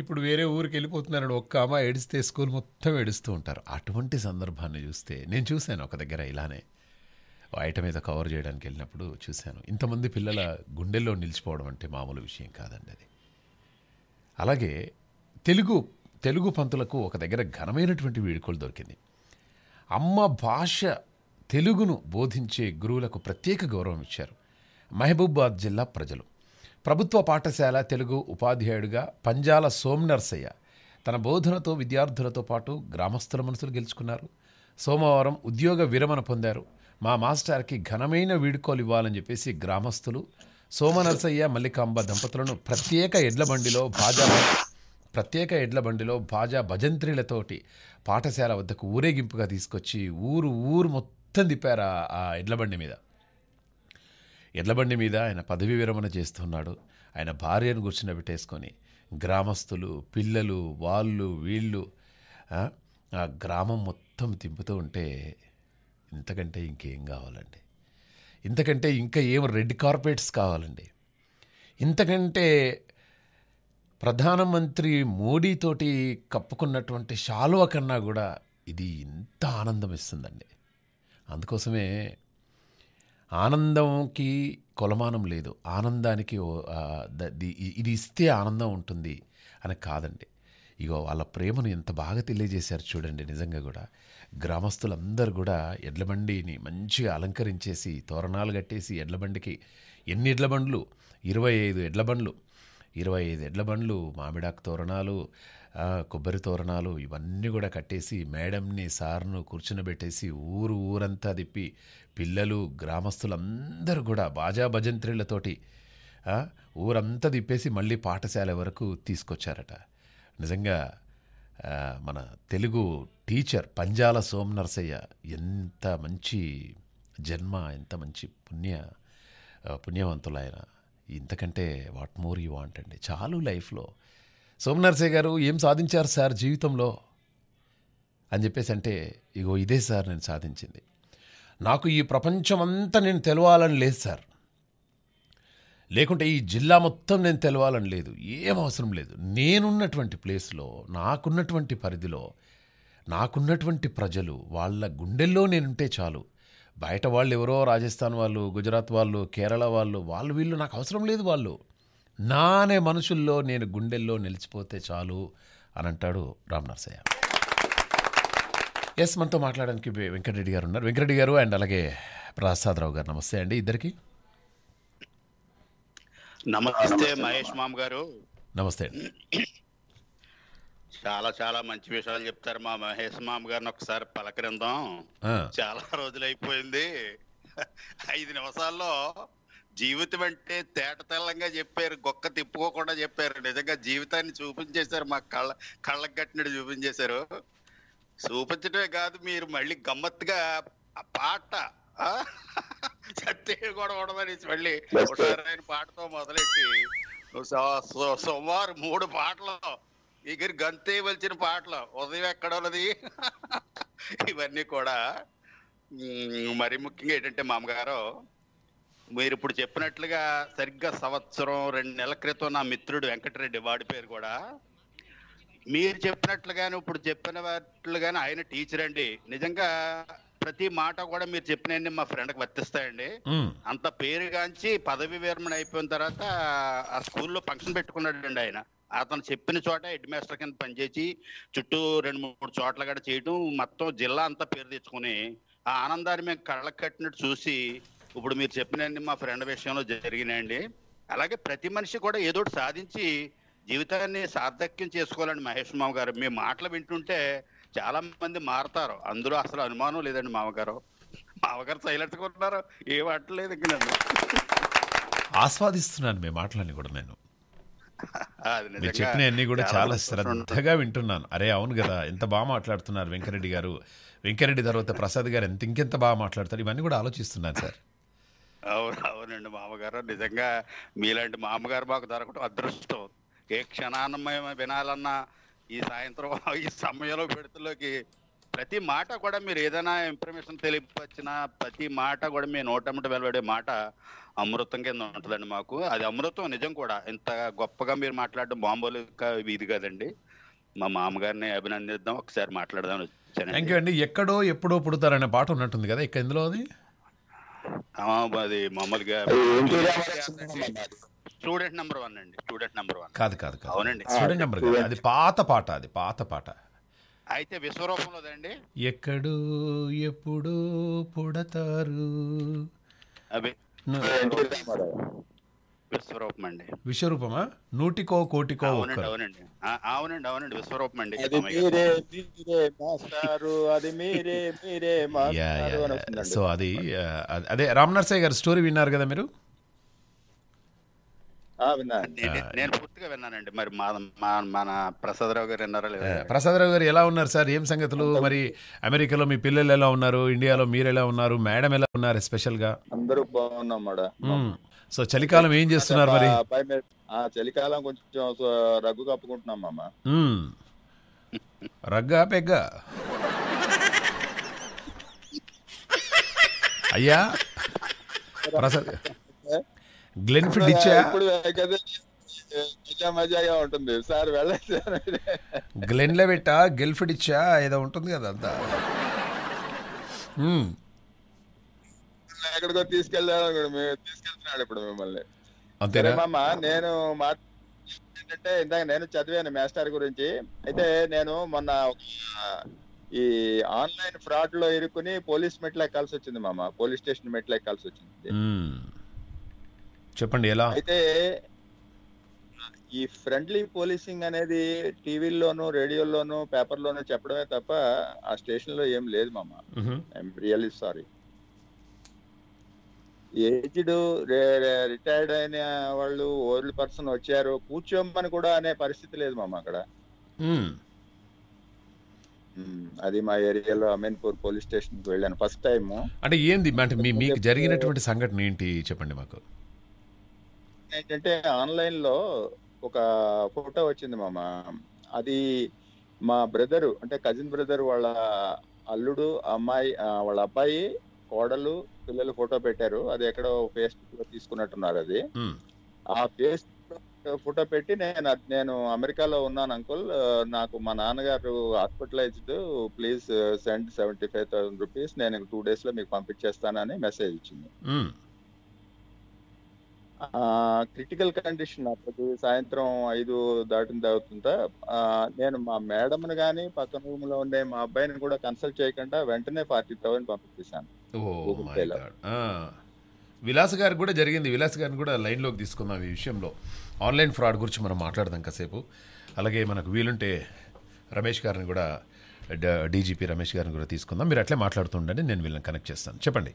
Speaker 1: ఇప్పుడు వేరే ఊరికి వెళ్ళిపోతున్నాడు ఒక్క అమ్మాయి ఏడిస్తే స్కూల్ మొత్తం ఏడుస్తూ ఉంటారు అటువంటి సందర్భాన్ని చూస్తే నేను చూశాను ఒక దగ్గర ఇలానే బయట మీద కవర్ చేయడానికి వెళ్ళినప్పుడు చూశాను ఇంతమంది పిల్లల గుండెల్లో నిలిచిపోవడం అంటే మామూలు విషయం కాదండి అది అలాగే తెలుగు తెలుగు పంతులకు ఒక దగ్గర ఘనమైనటువంటి వీడుకోలు దొరికింది అమ్మ భాష తెలుగును బోధించే గురువులకు ప్రత్యేక గౌరవం ఇచ్చారు మహబూబాద్ జిల్లా ప్రజలు ప్రభుత్వ పాఠశాల తెలుగు ఉపాధ్యాయుడిగా పంజాల సోమ్నర్సయ్య తన బోధనతో విద్యార్థులతో పాటు గ్రామస్తుల మనసులు గెలుచుకున్నారు సోమవారం ఉద్యోగ విరమణ పొందారు మా మాస్టర్కి ఘనమైన వీడుకోలు ఇవ్వాలని చెప్పేసి గ్రామస్తులు సోమనర్సయ్య మల్లికాంబ దంపతులను ప్రత్యేక ఎడ్ల బండిలో భాజా ప్రత్యేక ఎడ్ల బండిలో భాజా భజంత్రిలతోటి పాఠశాల వద్దకు ఊరేగింపుగా తీసుకొచ్చి ఊరు ఊరు మొత్తం మొత్తం తిప్పారు ఆ ఎడ్లబండి మీద ఎడ్లబండి మీద ఆయన పదవి విరమణ చేస్తున్నాడు ఆయన భార్యను కూర్చున్న పెట్టేసుకొని గ్రామస్తులు పిల్లలు వాళ్ళు వీళ్ళు ఆ గ్రామం మొత్తం తింపుతూ ఉంటే ఇంతకంటే ఇంకేం కావాలండి ఇంతకంటే ఇంకా ఏం రెడ్ కార్పెట్స్ కావాలండి ఇంతకంటే ప్రధానమంత్రి మోడీతోటి కప్పుకున్నటువంటి శాలువ కన్నా కూడా ఇది ఇంత ఆనందం ఇస్తుందండి అందుకోసమే ఆనందంకి కొలమానం లేదు ఆనందానికి ఇది ఇస్తే ఆనందం ఉంటుంది అని కాదండి ఇగో వాళ్ళ ప్రేమను ఎంత బాగా తెలియజేశారు చూడండి నిజంగా కూడా గ్రామస్తులందరూ కూడా ఎడ్లబండిని మంచిగా అలంకరించేసి తోరణాలు కట్టేసి ఎడ్లబండికి ఎన్ని ఎడ్లబండ్లు ఇరవై ఐదు ఎడ్లబండ్లు ఇరవై ఐదు ఎడ్లబండ్లు మామిడాకు తోరణాలు కొబ్బరి తోరణాలు ఇవన్నీ కూడా కట్టేసి మేడంని సార్ను కూర్చునబెట్టేసి ఊరు ఊరంతా తిప్పి పిల్లలు గ్రామస్తులందరూ కూడా బాజా భజంత్రులతోటి ఊరంతా తిప్పేసి మళ్ళీ పాఠశాల వరకు తీసుకొచ్చారట నిజంగా మన తెలుగు టీచర్ పంజాల సోమ్ నరసయ్య ఎంత మంచి జన్మ ఎంత మంచి పుణ్య పుణ్యవంతులు ఆయన ఇంతకంటే వాట్ మోర్ యూ వాంట్ అండి చాలు లైఫ్లో సోమనర్సే గారు ఏం సాధించారు సార్ జీవితంలో అని చెప్పేసి అంటే ఇగో ఇదే సార్ నేను సాధించింది నాకు ఈ ప్రపంచమంతా నేను తెలవాలని లేదు సార్ లేకుంటే ఈ జిల్లా మొత్తం నేను తెలవాలని లేదు ఏం అవసరం లేదు నేనున్నటువంటి ప్లేస్లో నాకున్నటువంటి పరిధిలో నాకున్నటువంటి ప్రజలు వాళ్ళ గుండెల్లో నేనుంటే చాలు బయట వాళ్ళు ఎవరో రాజస్థాన్ వాళ్ళు గుజరాత్ వాళ్ళు కేరళ వాళ్ళు వాళ్ళు వీళ్ళు నాకు అవసరం లేదు వాళ్ళు నానే మనుషుల్లో నేను గుండెల్లో నిలిచిపోతే చాలు అని అంటాడు రామ్ నర్సయ్య ఎస్ మనతో మాట్లాడడానికి వెంకటరెడ్డి గారు ఉన్నారు వెంకటరెడ్డి గారు అండ్ అలాగే ప్రసాదరావు గారు నమస్తే అండి ఇద్దరికి
Speaker 3: నమస్తే మహేష్ మామ గారు నమస్తే అండి చాలా చాలా మంచి విషయాలు చెప్తారు మా మహేష్ మామ గారిని ఒకసారి పలకరిందాం చాలా రోజులు అయిపోయింది ఐదు నిమిషాల్లో జీవితం అంటే తేట తెల్లంగా చెప్పారు గొక్క తిప్పుకోకుండా చెప్పారు నిజంగా జీవితాన్ని చూపించేశారు మా కళ్ళ కళ్ళకు కట్టినట్టు చూపించేశారు చూపించడమే కాదు మీరు మళ్ళీ గమ్మత్తుగా పాట సత్తే కూడా ఉండదనేసి మళ్ళీ ఆయన పాటతో మొదలెట్టి సుమారు మూడు పాటలు గంతే వలిచిన పాటలు ఉదయం ఎక్కడ ఉన్నది ఇవన్నీ కూడా మరి ముఖ్యంగా ఏంటంటే మామగారు మీరు ఇప్పుడు చెప్పినట్లుగా సరిగ్గా సంవత్సరం రెండు నెలల క్రితం నా మిత్రుడు వెంకటరెడ్డి వాడి పేరు కూడా మీరు చెప్పినట్లుగాను ఇప్పుడు చెప్పిన వాటిగాను ఆయన టీచర్ అండి నిజంగా ప్రతి మాట కూడా మీరు చెప్పిన మా ఫ్రెండ్కి వర్తిస్తాయండి అంత పేరుగాంచి పదవి విరమణ అయిపోయిన తర్వాత ఆ స్కూల్లో ఫంక్షన్ పెట్టుకున్నాడండి ఆయన అతను చెప్పిన చోట హెడ్ మాస్టర్ కింద పనిచేసి చుట్టూ రెండు మూడు చోట్ల కూడా చేయటం మొత్తం జిల్లా అంతా పేరు తెచ్చుకుని ఆ ఆనందాన్ని మేము కళ్ళకు కట్టినట్టు చూసి ఇప్పుడు మీరు చెప్పినండి మా ఫ్రెండ్ విషయంలో జరిగినండి అలాగే ప్రతి మనిషి కూడా ఏదో సాధించి జీవితాన్ని సార్థక్యం చేసుకోవాలండి మహేష్ మామ గారు మీ మాటలు వింటుంటే చాలా మంది మారతారు అందరూ అసలు అనుమానం లేదండి మామగారు మామగారు సైలెంట్ ఉన్నారు ఏ మాటలేదు ఇక్కడ
Speaker 1: ఆస్వాదిస్తున్నాను మీ మాటలన్నీ కూడా నేను
Speaker 3: మీరు చెప్పిన అన్ని కూడా చాలా శ్రద్ధగా
Speaker 1: వింటున్నాను అరే అవును కదా ఎంత బాగా మాట్లాడుతున్నారు వెంకరెడ్డి గారు వెంకరెడ్డి తర్వాత ప్రసాద్ గారు ఎంత ఇంకెంత బాగా మాట్లాడతారు ఇవన్నీ కూడా ఆలోచిస్తున్నాను సార్
Speaker 3: అవును అవునండి మామగారు నిజంగా మీలాంటి మామగారు మాకు దొరకటం అదృష్టం ఏ క్షణాన మేము వినాలన్నా ఈ సాయంత్రం ఈ సమయంలో పెడుతులోకి ప్రతి మాట కూడా మీరు ఏదైనా ఇన్ఫర్మేషన్ తెలియపరిచిన ప్రతి మాట కూడా మీ నోటమిట వెలువడే మాట అమృతం కింద ఉంటుందండి మాకు అది అమృతం నిజం కూడా ఇంత గొప్పగా మీరు మాట్లాడడం మామూలు ఇది కదండి మా మామగారిని అభినందిద్దాం ఒకసారి మాట్లాడదాం
Speaker 1: థ్యాంక్ యూ అండి ఎక్కడో ఎప్పుడో పుడతారనే పాట ఉన్నట్టుంది కదా ఇక్కడ ఇందులో అది
Speaker 3: అది మామూలుగా స్టూడెంట్ నంబర్ వన్ అండి స్టూడెంట్ నంబర్ వన్ కాదు కాదు కాదు అవునండి స్టూడెంట్ నంబర్ అది
Speaker 1: పాత పాట అది పాత పాట
Speaker 3: అయితే అండి
Speaker 1: ఎక్కడు ఎప్పుడు పుడతారు
Speaker 3: అవి విశ్వరూపం అండి
Speaker 1: విశ్వరూపమా నూటికో కోటికో అవునండి
Speaker 3: అవునండి అవునండి అవునండి విశ్వరూపం అండి అది మీరే మీరే సో
Speaker 1: అది అదే రామ్ రామ్నర్సయ్య గారు స్టోరీ విన్నారు కదా మీరు
Speaker 3: నేను పూర్తిగా విన్నానండి మరి మా మన ప్రసాదరావు గారు విన్నారా లేదా
Speaker 1: ప్రసాదరావు గారు ఎలా ఉన్నారు సార్ ఏం సంగతులు మరి అమెరికాలో మీ పిల్లలు ఎలా ఉన్నారు ఇండియాలో మీరు ఎలా ఉన్నారు మేడం ఎలా ఉన్నారు స్పెషల్ గా
Speaker 8: అందరూ బాగున్నాం మేడం
Speaker 1: సో చలికాలం ఏం చేస్తున్నారు మరి
Speaker 8: చలికాలం కొంచెం రగ్గు కప్పుకుంటున్నాం
Speaker 1: రగ్గా పెగ్గా అయ్యా ప్రసాద్ ఫిట్ ఇచ్చా
Speaker 8: గ్లెన్ ఉంటుంది సార్
Speaker 1: గ్లెన్లో పెట్టా గెల్ఫిడ్ ఇచ్చా ఏదో ఉంటుంది కదా అంతా
Speaker 8: ఎక్కడికో తీసుకెళ్దాం మేము తీసుకెళ్తున్నాడు ఇప్పుడు మిమ్మల్ని అంతేనా నేను మాట ఏంటంటే ఇందాక నేను చదివాను మాస్టర్ గురించి అయితే నేను మొన్న ఈ ఆన్లైన్ ఫ్రాడ్ లో ఇరుక్కుని పోలీస్ మెట్లకి కలిసి వచ్చింది మామ పోలీస్ స్టేషన్ మెట్లకి కలిసి వచ్చింది
Speaker 1: చెప్పండి ఎలా అయితే
Speaker 8: ఈ ఫ్రెండ్లీ పోలీసింగ్ అనేది టీవీల్లోను రేడియోలోను పేపర్లోను చెప్పడమే తప్ప ఆ స్టేషన్ లో ఏం లేదు మామ I'm really sorry aged retired అయిన వాళ్ళు ఓల్డ్ పర్సన్ వచ్చారు కూర్చోమని కూడా అనే పరిస్థితి లేదు మామ అక్కడ అది మా ఏరియాలో అమీన్పూర్ పోలీస్ స్టేషన్ కి వెళ్ళాను ఫస్ట్ టైం అంటే ఏంది
Speaker 1: అంటే మీకు జరిగినటువంటి సంఘటన ఏంటి చెప్పండి మాకు
Speaker 8: ఏంటంటే ఆన్లైన్ లో ఒక ఫోటో వచ్చింది మామ అది మా బ్రదరు అంటే కజిన్ బ్రదర్ వాళ్ళ అల్లుడు అమ్మాయి వాళ్ళ అబ్బాయి కోడలు పిల్లలు ఫోటో పెట్టారు అది ఎక్కడో ఫేస్బుక్ లో తీసుకున్నట్టున్నారు అది ఆ ఫేస్బుక్ ఫోటో పెట్టి నేను నేను అమెరికాలో ఉన్నాను అంకుల్ నాకు మా నాన్నగారు hospitalised please send seventy five thousand rupees నేను టూ డేస్ లో మీకు పంపించేస్తానని మెసేజ్ ఇచ్చింది క్రిటికల్ కండిషన్ అప్పటి సాయంత్రం ఐదు దాటిన తర్వాత నేను మా మేడంను కానీ పక్కన లో ఉండే మా అబ్బాయిని కూడా కన్సల్ట్ చేయకుండా వెంటనే ఫార్టీ థౌసండ్ పంపించేశాను
Speaker 1: విలాస్ గారికి కూడా జరిగింది విలాస్ గారిని కూడా లైన్లోకి తీసుకుందాం ఈ విషయంలో ఆన్లైన్ ఫ్రాడ్ గురించి మనం మాట్లాడదాం కాసేపు అలాగే మనకు వీలుంటే రమేష్ గారిని కూడా డీజీపీ రమేష్ గారిని కూడా తీసుకుందాం మీరు అట్లే మాట్లాడుతుండండి నేను వీళ్ళని కనెక్ట్ చేస్తాను చెప్పండి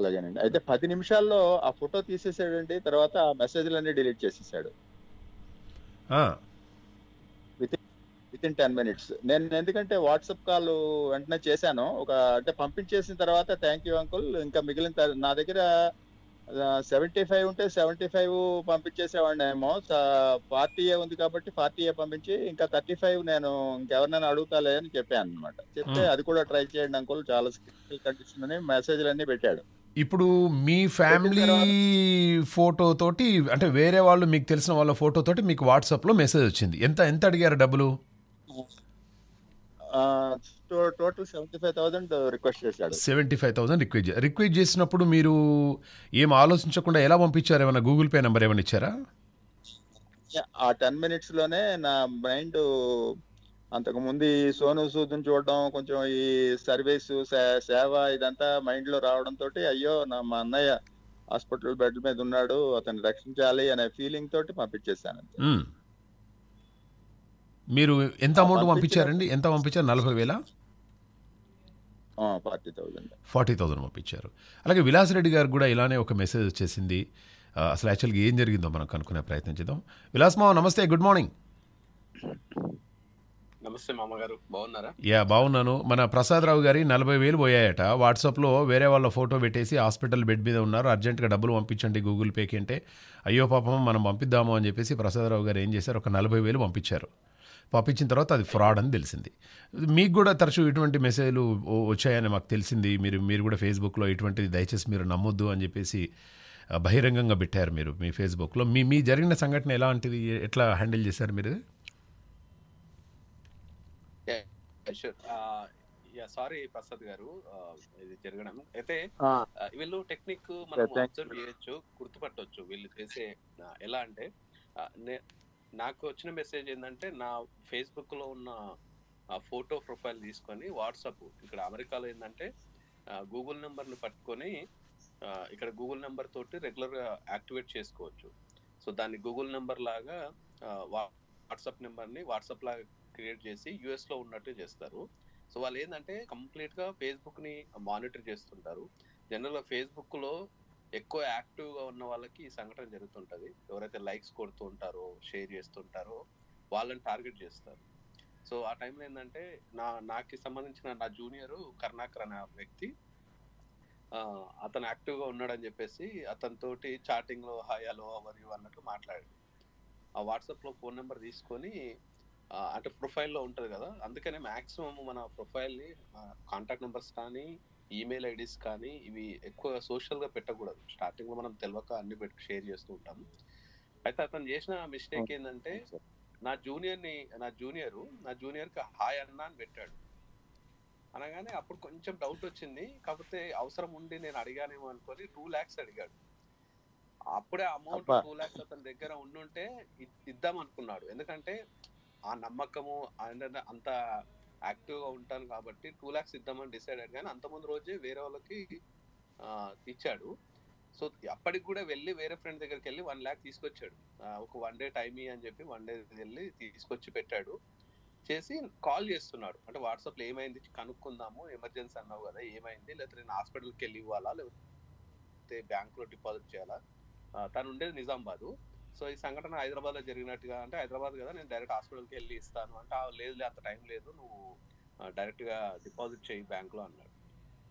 Speaker 8: అలాగేనండి అయితే పది నిమిషాల్లో ఆ ఫోటో తీసేసాడండి తర్వాత మెసేజ్లన్నీ డిలీట్ చేసేసాడు విత్ ఇన్ టెన్ మినిట్స్ నేను ఎందుకంటే వాట్సాప్ కాల్ వెంటనే చేశాను ఒక అంటే పంపించేసిన తర్వాత థ్యాంక్ యూ అంకుల్ ఇంకా మిగిలిన నా దగ్గర సెవెంటీ ఫైవ్ ఉంటే సెవెంటీ ఫైవ్ పంపించేసేవాడిని ఏమో ఫార్టీ ఏ ఉంది కాబట్టి ఫార్టీ ఏ పంపించి ఇంకా థర్టీ ఫైవ్ నేను ఇంకెవరినైనా అడుగుతాలే అని చెప్పాను అనమాట చెప్తే అది కూడా ట్రై చేయండి అంకుల్ చాలా స్కిల్ కండిషన్ అని అన్ని పెట్టాడు
Speaker 1: ఇప్పుడు మీ ఫ్యామిలీ ఫోటో తోటి అంటే వేరే వాళ్ళు మీకు తెలిసిన వాళ్ళ ఫోటో తోటి మీకు వాట్సాప్లో మెసేజ్ వచ్చింది ఎంత ఎంత అడిగారు డబ్బులు
Speaker 8: total seventy five thousand request చేశాడు
Speaker 1: seventy five thousand request request చేసినప్పుడు మీరు ఏం ఆలోచించకుండా ఎలా పంపించారు ఏమైనా గూగుల్
Speaker 8: పే నెంబర్ ఏమైనా ఇచ్చారా ఆ టెన్ మినిట్స్ లోనే నా మైండ్ అంతకుముందు ఈ సోను సూదును చూడడం కొంచెం ఈ సర్వీస్ సేవ ఇదంతా మైండ్ లో రావడం అయ్యో నా మా అన్నయ్య హాస్పిటల్ బెడ్ మీద ఉన్నాడు అతను రక్షించాలి అనే ఫీలింగ్ తోటి పంపించేశాను
Speaker 1: మీరు ఎంత అమౌంట్ పంపించారండి ఎంత పంపించారు నలభై వేల
Speaker 8: ఫార్టీ థౌజండ్
Speaker 1: ఫార్టీ పంపించారు అలాగే విలాస్ రెడ్డి గారు కూడా ఇలానే ఒక మెసేజ్ వచ్చేసింది అసలు యాక్చువల్గా ఏం జరిగిందో మనం కనుక్కునే ప్రయత్నం చేద్దాం విలాస్ మామ నమస్తే గుడ్ మార్నింగ్
Speaker 5: నమస్తే మామగారు బాగున్నారా
Speaker 1: యా బాగున్నాను మన ప్రసాదరావు గారి నలభై వేలు పోయాయట వాట్సాప్లో వేరే వాళ్ళ ఫోటో పెట్టేసి హాస్పిటల్ బెడ్ మీద ఉన్నారు అర్జెంటుగా డబ్బులు పంపించండి గూగుల్ పేకి అంటే అయ్యో పాపం మనం పంపిద్దాము అని చెప్పేసి ప్రసాదరావు గారు ఏం చేశారు ఒక నలభై వేలు పంపించారు పంపించిన తర్వాత అది ఫ్రాడ్ అని తెలిసింది మీకు కూడా తరచూ ఇటువంటి మెసేజ్లు వచ్చాయని మాకు తెలిసింది మీరు మీరు కూడా ఫేస్బుక్లో ఇటువంటిది దయచేసి మీరు నమ్మొద్దు అని చెప్పేసి బహిరంగంగా పెట్టారు మీరు మీ ఫేస్బుక్లో మీ మీ జరిగిన సంఘటన ఎలాంటిది ఎట్లా హ్యాండిల్ చేశారు మీరు
Speaker 5: సారీ ప్రసాద్ గారు ఇది జరగడం అయితే వీళ్ళు టెక్నిక్ మనం చేయొచ్చు గుర్తుపట్టవచ్చు వీళ్ళు చేసే ఎలా అంటే నాకు వచ్చిన మెసేజ్ ఏంటంటే నా ఫేస్బుక్లో ఉన్న ఫోటో ప్రొఫైల్ తీసుకొని వాట్సాప్ ఇక్కడ అమెరికాలో ఏంటంటే గూగుల్ నెంబర్ని పట్టుకొని ఇక్కడ గూగుల్ నెంబర్ తోటి రెగ్యులర్గా యాక్టివేట్ చేసుకోవచ్చు సో దాన్ని గూగుల్ నెంబర్ లాగా వాట్సాప్ నెంబర్ని వాట్సాప్ లాగా క్రియేట్ చేసి యుఎస్లో ఉన్నట్టు చేస్తారు సో వాళ్ళు ఏంటంటే కంప్లీట్గా ఫేస్బుక్ని మానిటర్ చేస్తుంటారు జనరల్గా ఫేస్బుక్లో ఎక్కువ యాక్టివ్గా ఉన్న వాళ్ళకి ఈ సంఘటన జరుగుతుంటుంది ఎవరైతే లైక్స్ కొడుతూ ఉంటారో షేర్ చేస్తుంటారో వాళ్ళని టార్గెట్ చేస్తారు సో ఆ టైంలో ఏంటంటే నా నాకు సంబంధించిన నా జూనియర్ కర్ణాకర్ అనే వ్యక్తి అతను యాక్టివ్గా ఉన్నాడని చెప్పేసి అతనితోటి చాటింగ్లో హాయ్ హలో అవర్ యూ అన్నట్టు మాట్లాడాడు ఆ లో ఫోన్ నెంబర్ తీసుకొని అంటే ప్రొఫైల్లో ఉంటుంది కదా అందుకనే మాక్సిమం మన ప్రొఫైల్ని కాంటాక్ట్ నెంబర్స్ కానీ ఈమెయిల్ ఐడీస్ కానీ ఇవి ఎక్కువ సోషల్గా పెట్టకూడదు స్టార్టింగ్లో మనం తెలియక అన్ని పెట్టి షేర్ చేస్తూ ఉంటాం అయితే అతను చేసిన మిస్టేక్ ఏంటంటే నా జూనియర్ని నా జూనియర్ నా జూనియర్కి హాయ్ అన్న అని పెట్టాడు అనగానే అప్పుడు కొంచెం డౌట్ వచ్చింది కాకపోతే అవసరం ఉండి నేను అడిగానేమో అనుకొని టూ ల్యాక్స్ అడిగాడు అప్పుడే అమౌంట్ టూ ల్యాక్స్ అతని దగ్గర ఉండుంటే ఇద్దాం అనుకున్నాడు ఎందుకంటే ఆ నమ్మకము అంత యాక్టివ్గా ఉంటాను కాబట్టి టూ ల్యాక్స్ ఇద్దామని డిసైడ్ అయ్యాను కానీ ముందు రోజే వేరే వాళ్ళకి ఇచ్చాడు సో అప్పటికి కూడా వెళ్ళి వేరే ఫ్రెండ్ దగ్గరికి వెళ్ళి వన్ ల్యాక్ తీసుకొచ్చాడు ఒక వన్ డే టైమ్ అని చెప్పి వన్ డే వెళ్ళి తీసుకొచ్చి పెట్టాడు చేసి కాల్ చేస్తున్నాడు అంటే వాట్సాప్లో ఏమైంది కనుక్కుందాము ఎమర్జెన్సీ అన్నావు కదా ఏమైంది లేకపోతే నేను హాస్పిటల్కి వెళ్ళి ఇవ్వాలా లేకపోతే బ్యాంక్లో డిపాజిట్ చేయాలా తను ఉండేది నిజామాబాదు సో ఈ సంఘటన హైదరాబాద్ లో జరిగినట్టుగా అంటే హైదరాబాద్ కదా నేను డైరెక్ట్ హాస్పిటల్కి వెళ్ళి ఇస్తాను అంటే లేదు అంత టైం లేదు నువ్వు డైరెక్ట్ గా డిపాజిట్ చేయి బ్యాంక్ లో అన్నాడు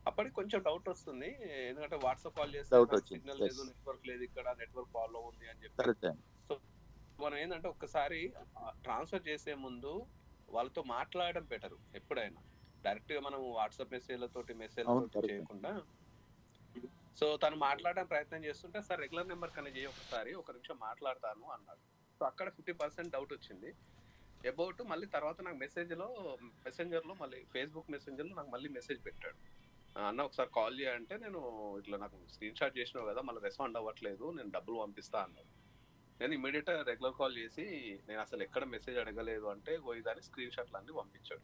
Speaker 5: అప్పటికి కొంచెం డౌట్ వస్తుంది ఎందుకంటే వాట్సాప్ కాల్ చేస్తే సిగ్నల్ లేదు నెట్వర్క్ లేదు ఇక్కడ నెట్వర్క్ ఫాలో ఉంది అని చెప్పి సో మనం ఏంటంటే ఒక్కసారి ట్రాన్స్ఫర్ చేసే ముందు వాళ్ళతో మాట్లాడడం బెటర్ ఎప్పుడైనా డైరెక్ట్ గా మనం వాట్సాప్ తోటి మెసేజ్ చేయకుండా సో తను మాట్లాడడానికి ప్రయత్నం చేస్తుంటే సార్ రెగ్యులర్ నెంబర్ కన్నా చేయి ఒకసారి ఒక నిమిషం మాట్లాడతాను అన్నాడు సో అక్కడ ఫిఫ్టీ పర్సెంట్ డౌట్ వచ్చింది అబౌట్ మళ్ళీ తర్వాత నాకు మెసేజ్లో మెసెంజర్లో మళ్ళీ ఫేస్బుక్ మెసెంజర్లో నాకు మళ్ళీ మెసేజ్ పెట్టాడు అన్న ఒకసారి కాల్ చేయాలంటే నేను ఇట్లా నాకు స్క్రీన్ షాట్ చేసినావు కదా మళ్ళీ రెస్పాండ్ అవ్వట్లేదు నేను డబ్బులు పంపిస్తా అన్నాడు నేను ఇమీడియట్గా రెగ్యులర్ కాల్ చేసి నేను అసలు ఎక్కడ మెసేజ్ అడగలేదు అంటే పోయి దాన్ని స్క్రీన్ షాట్లు అన్నీ పంపించాడు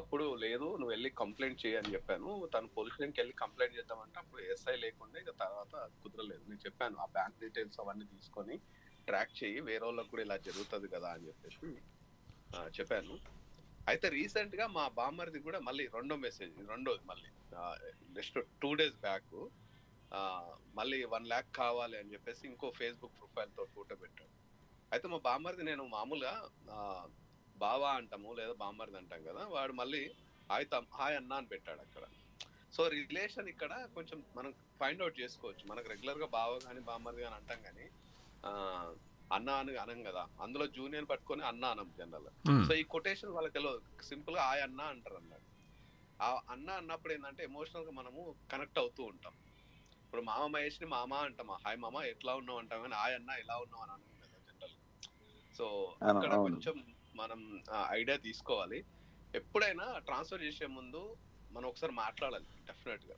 Speaker 5: అప్పుడు లేదు నువ్వు వెళ్ళి కంప్లైంట్ చేయని చెప్పాను తను పోలీస్ స్టేషన్కి వెళ్ళి కంప్లైంట్ చేద్దామంటే అప్పుడు ఎస్ఐ లేకుండా ఇక తర్వాత కుదరలేదు నేను చెప్పాను ఆ బ్యాంక్ డీటెయిల్స్ అవన్నీ తీసుకొని ట్రాక్ చేయి వేరే వాళ్ళకి కూడా ఇలా జరుగుతుంది కదా అని చెప్పేసి చెప్పాను అయితే రీసెంట్ గా మా బామ్మర్ది కూడా మళ్ళీ రెండో మెసేజ్ రెండోది మళ్ళీ నెక్స్ట్ టూ డేస్ బ్యాక్ మళ్ళీ వన్ ల్యాక్ కావాలి అని చెప్పేసి ఇంకో ఫేస్బుక్ ప్రొఫైల్ తో ఫోటో పెట్టాడు అయితే మా బామ్మర్ది నేను మామూలుగా బావా అంటాము లేదా బామ్మర్ది అంటాం కదా వాడు మళ్ళీ హాయ్ తమ్ హాయ్ అన్న అని పెట్టాడు అక్కడ సో రిలేషన్ ఇక్కడ కొంచెం మనం ఫైండ్ అవుట్ చేసుకోవచ్చు మనకు రెగ్యులర్ గా బావ కానీ బామ్మర్ది కానీ అంటాం కానీ అన్న అని అనం కదా అందులో జూనియర్ పట్టుకొని అన్న అనం జనరల్ సో ఈ కొటేషన్ వాళ్ళకి సింపుల్ గా హాయ్ అన్న అంటారు అన్నాడు ఆ అన్న అన్నప్పుడు ఏంటంటే ఎమోషనల్ గా మనము కనెక్ట్ అవుతూ ఉంటాం ఇప్పుడు మామ మహేష్ ని మామ అంటాం హాయ్ మామ ఎట్లా ఉన్నావు అంటాం కానీ హాయ్ అన్న ఎలా ఉన్నావు అని అనం కదా జనరల్ సో అక్కడ కొంచెం మనం ఐడియా తీసుకోవాలి ఎప్పుడైనా ట్రాన్స్ఫర్ చేసే ముందు మనం ఒకసారి మాట్లాడాలి డెఫినెట్గా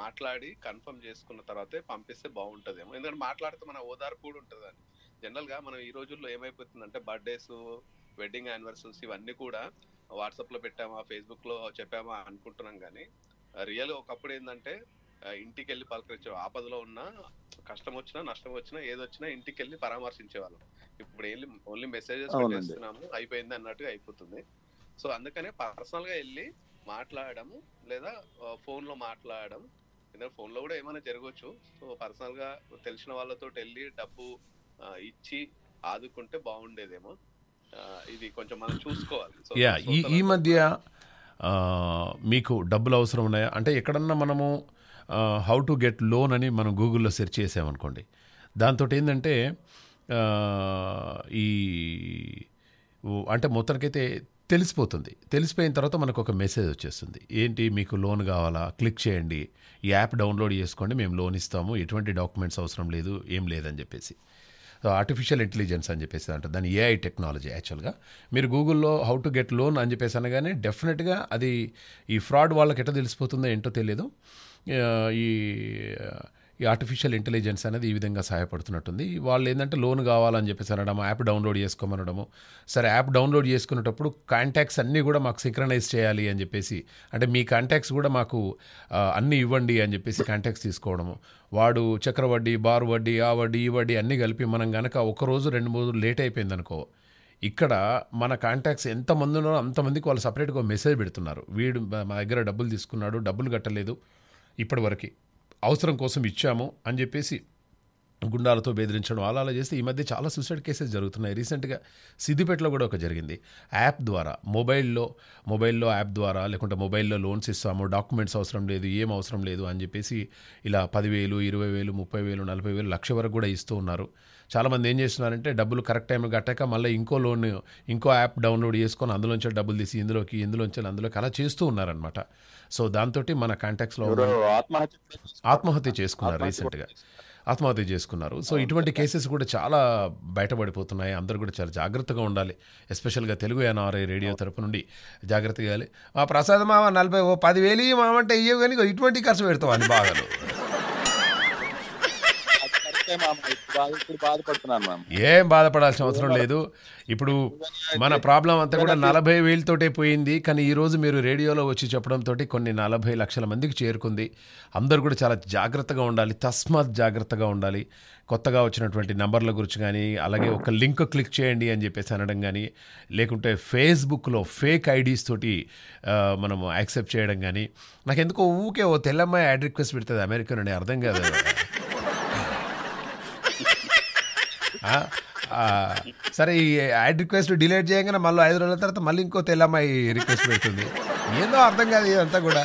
Speaker 5: మాట్లాడి కన్ఫర్మ్ చేసుకున్న తర్వాతే పంపిస్తే బాగుంటుంది ఏమో ఎందుకంటే మాట్లాడితే మన ఓదార్పు కూడా ఉంటుందని జనరల్గా మనం ఈ రోజుల్లో ఏమైపోతుందంటే బర్త్డేస్ వెడ్డింగ్ యానివర్సరీస్ ఇవన్నీ కూడా వాట్సాప్లో పెట్టామా ఫేస్బుక్లో చెప్పామా అనుకుంటున్నాం కానీ రియల్ ఒకప్పుడు ఏంటంటే ఇంటికి వెళ్ళి పలకరించే ఆపదలో ఉన్న కష్టం వచ్చినా నష్టం వచ్చినా ఏదొచ్చినా ఇంటికి వెళ్ళి వాళ్ళం ఇప్పుడు ఏం ఓన్లీ మెసేజెస్ చేస్తున్నాము అయిపోయింది అన్నట్టుగా అయిపోతుంది సో అందుకనే పర్సనల్ గా వెళ్ళి మాట్లాడడం లేదా ఫోన్ లో మాట్లాడడం ఎందుకంటే ఫోన్ లో కూడా ఏమైనా జరగవచ్చు సో పర్సనల్ గా తెలిసిన వాళ్ళతో వెళ్ళి డబ్బు ఇచ్చి ఆదుకుంటే బాగుండేదేమో ఇది కొంచెం మనం చూసుకోవాలి యా ఈ ఈ మధ్య
Speaker 1: మీకు డబ్బులు అవసరం ఉన్నాయా అంటే ఎక్కడన్నా మనము హౌ టు గెట్ లోన్ అని మనం గూగుల్లో సెర్చ్ చేసామనుకోండి దాంతో ఏంటంటే ఈ అంటే మొత్తానికైతే తెలిసిపోతుంది తెలిసిపోయిన తర్వాత మనకు ఒక మెసేజ్ వచ్చేస్తుంది ఏంటి మీకు లోన్ కావాలా క్లిక్ చేయండి ఈ యాప్ డౌన్లోడ్ చేసుకోండి మేము లోన్ ఇస్తాము ఎటువంటి డాక్యుమెంట్స్ అవసరం లేదు ఏం లేదని చెప్పేసి ఆర్టిఫిషియల్ ఇంటెలిజెన్స్ అని చెప్పేసి అంటారు దాని ఏఐ టెక్నాలజీ యాక్చువల్గా మీరు గూగుల్లో హౌ టు గెట్ లోన్ అని చెప్పేసి అనగానే డెఫినెట్గా అది ఈ ఫ్రాడ్ వాళ్ళకి ఎట్లా తెలిసిపోతుందో ఏంటో తెలియదు ఈ ఈ ఆర్టిఫిషియల్ ఇంటెలిజెన్స్ అనేది ఈ విధంగా సహాయపడుతున్నట్టుంది వాళ్ళు ఏంటంటే లోన్ కావాలని చెప్పేసి అనడము యాప్ డౌన్లోడ్ చేసుకోమనడము సరే యాప్ డౌన్లోడ్ చేసుకునేటప్పుడు కాంటాక్ట్స్ అన్నీ కూడా మాకు సింక్రనైజ్ చేయాలి అని చెప్పేసి అంటే మీ కాంటాక్ట్స్ కూడా మాకు అన్నీ ఇవ్వండి అని చెప్పేసి కాంటాక్ట్స్ తీసుకోవడము వాడు చక్రవడ్డీ బార్ వడ్డీ ఆ వడ్డీ ఈ వడ్డీ అన్నీ కలిపి మనం కనుక ఒకరోజు రెండు మూడు లేట్ అయిపోయింది అనుకో ఇక్కడ మన కాంటాక్ట్స్ ఎంతమంది ఉన్నారో అంతమందికి వాళ్ళు సపరేట్గా మెసేజ్ పెడుతున్నారు వీడు మా దగ్గర డబ్బులు తీసుకున్నాడు డబ్బులు కట్టలేదు ఇప్పటివరకు అవసరం కోసం ఇచ్చాము అని చెప్పేసి గుండాలతో బెదిరించడం అలా అలా చేస్తే ఈ మధ్య చాలా సూసైడ్ కేసెస్ జరుగుతున్నాయి రీసెంట్గా సిద్దిపేటలో కూడా ఒక జరిగింది యాప్ ద్వారా మొబైల్లో మొబైల్లో యాప్ ద్వారా లేకుంటే మొబైల్లో లోన్స్ ఇస్తాము డాక్యుమెంట్స్ అవసరం లేదు ఏం అవసరం లేదు అని చెప్పేసి ఇలా పదివేలు ఇరవై వేలు ముప్పై వేలు నలభై వేలు లక్ష వరకు కూడా ఇస్తూ ఉన్నారు చాలామంది ఏం చేస్తున్నారంటే డబ్బులు కరెక్ట్ టైంలో కట్టాక మళ్ళీ ఇంకో లోన్ ఇంకో యాప్ డౌన్లోడ్ చేసుకొని అందులోంచి డబ్బులు తీసి ఇందులోకి ఇందులోంచి అందులోకి అలా చేస్తూ ఉన్నారనమాట సో దాంతో మన కాంటాక్ట్స్లో ఆత్మహత్య చేసుకున్నారు రీసెంట్గా ఆత్మహత్య చేసుకున్నారు సో ఇటువంటి కేసెస్ కూడా చాలా బయటపడిపోతున్నాయి అందరూ కూడా చాలా జాగ్రత్తగా ఉండాలి ఎస్పెషల్గా తెలుగు ఎన్ఆర్ఐ రేడియో తరపు నుండి జాగ్రత్తగా మా ప్రసాద్ మామ నలభై ఓ పదివేలు మామంటే ఇయ్యవు కానీ ఇటువంటి ఖర్చు పెడతాం అని బాగా ఏం బాధపడాల్సిన అవసరం లేదు ఇప్పుడు మన ప్రాబ్లం అంతా కూడా నలభై వేలతోటే పోయింది కానీ ఈరోజు మీరు రేడియోలో వచ్చి చెప్పడంతో కొన్ని నలభై లక్షల మందికి చేరుకుంది అందరూ కూడా చాలా జాగ్రత్తగా ఉండాలి తస్మాత్ జాగ్రత్తగా ఉండాలి కొత్తగా వచ్చినటువంటి నంబర్ల గురించి కానీ అలాగే ఒక లింక్ క్లిక్ చేయండి అని చెప్పేసి అనడం కానీ లేకుంటే ఫేస్బుక్లో ఫేక్ ఐడీస్ తోటి మనం యాక్సెప్ట్ చేయడం కానీ నాకు ఎందుకో ఊకే ఓ తెల్లమ్మాయి యాడ్ రిక్వెస్ట్ పెడుతుంది అమెరికా నుండి అర్థం కాదు సరే ఈ యాడ్ రిక్వెస్ట్ డిలేట్ చేయగానే మళ్ళీ ఐదు రోజుల తర్వాత మళ్ళీ ఇంకో తెల్లమ్మాయి రిక్వెస్ట్ పెడుతుంది ఏందో అర్థం కాదు ఇదంతా కూడా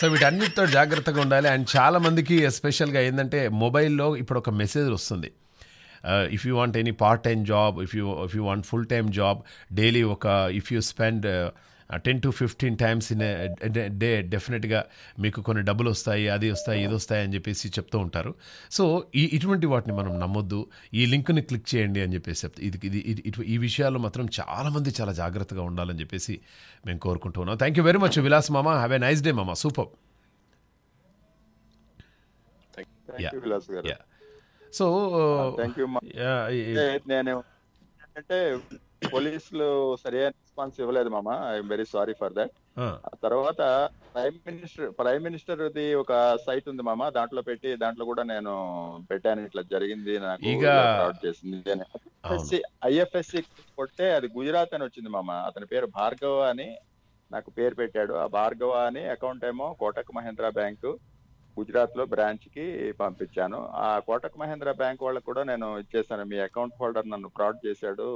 Speaker 1: సో వీటన్నిటితో జాగ్రత్తగా ఉండాలి అండ్ చాలామందికి ఎస్పెషల్గా ఏంటంటే మొబైల్లో ఇప్పుడు ఒక మెసేజ్ వస్తుంది if you want any part time job if you if you want full time job daily ఒక if you spend ten to fifteen times in day డెఫినెట్గా మీకు కొన్ని డబ్బులు వస్తాయి అది వస్తాయి ఇది వస్తాయి అని చెప్పేసి చెప్తూ ఉంటారు సో ఈ ఇటువంటి వాటిని మనం నమ్మొద్దు ఈ లింక్ని క్లిక్ చేయండి అని చెప్పేసి ఇది ఇది ఈ విషయాల్లో మాత్రం చాలామంది చాలా జాగ్రత్తగా ఉండాలని చెప్పేసి మేము కోరుకుంటున్నాం thank you very much Vilas మామ హ్యావ్ ఎ నైస్ డే మామ సూపర్
Speaker 8: సో అంటే పోలీసులు సరైన రెస్పాన్స్ ఇవ్వలేదు మామ I'm very sorry for that తర్వాత prime minister prime minister the ఒక సైట్ ఉంది మామ దాంట్లో పెట్టి దాంట్లో కూడా నేను పెట్టాను ఇట్లా జరిగింది నాకు చేసింది ఐఎఫ్ఎస్సి కొట్టే అది గుజరాత్ అని వచ్చింది మామ అతని పేరు భార్గవ అని నాకు పేరు పెట్టాడు ఆ భార్గవ అని అకౌంట్ ఏమో కోటక్ మహేంద్ర బ్యాంకు గుజరాత్ లో బ్రాంచ్ కి పంపించాను ఆ కోటక్ మహేంద్ర బ్యాంక్ వాళ్ళకు కూడా నేను ఇచ్చేసాను మీ అకౌంట్ హోల్డర్ నన్ను ఫ్రాడ్ చేశాడు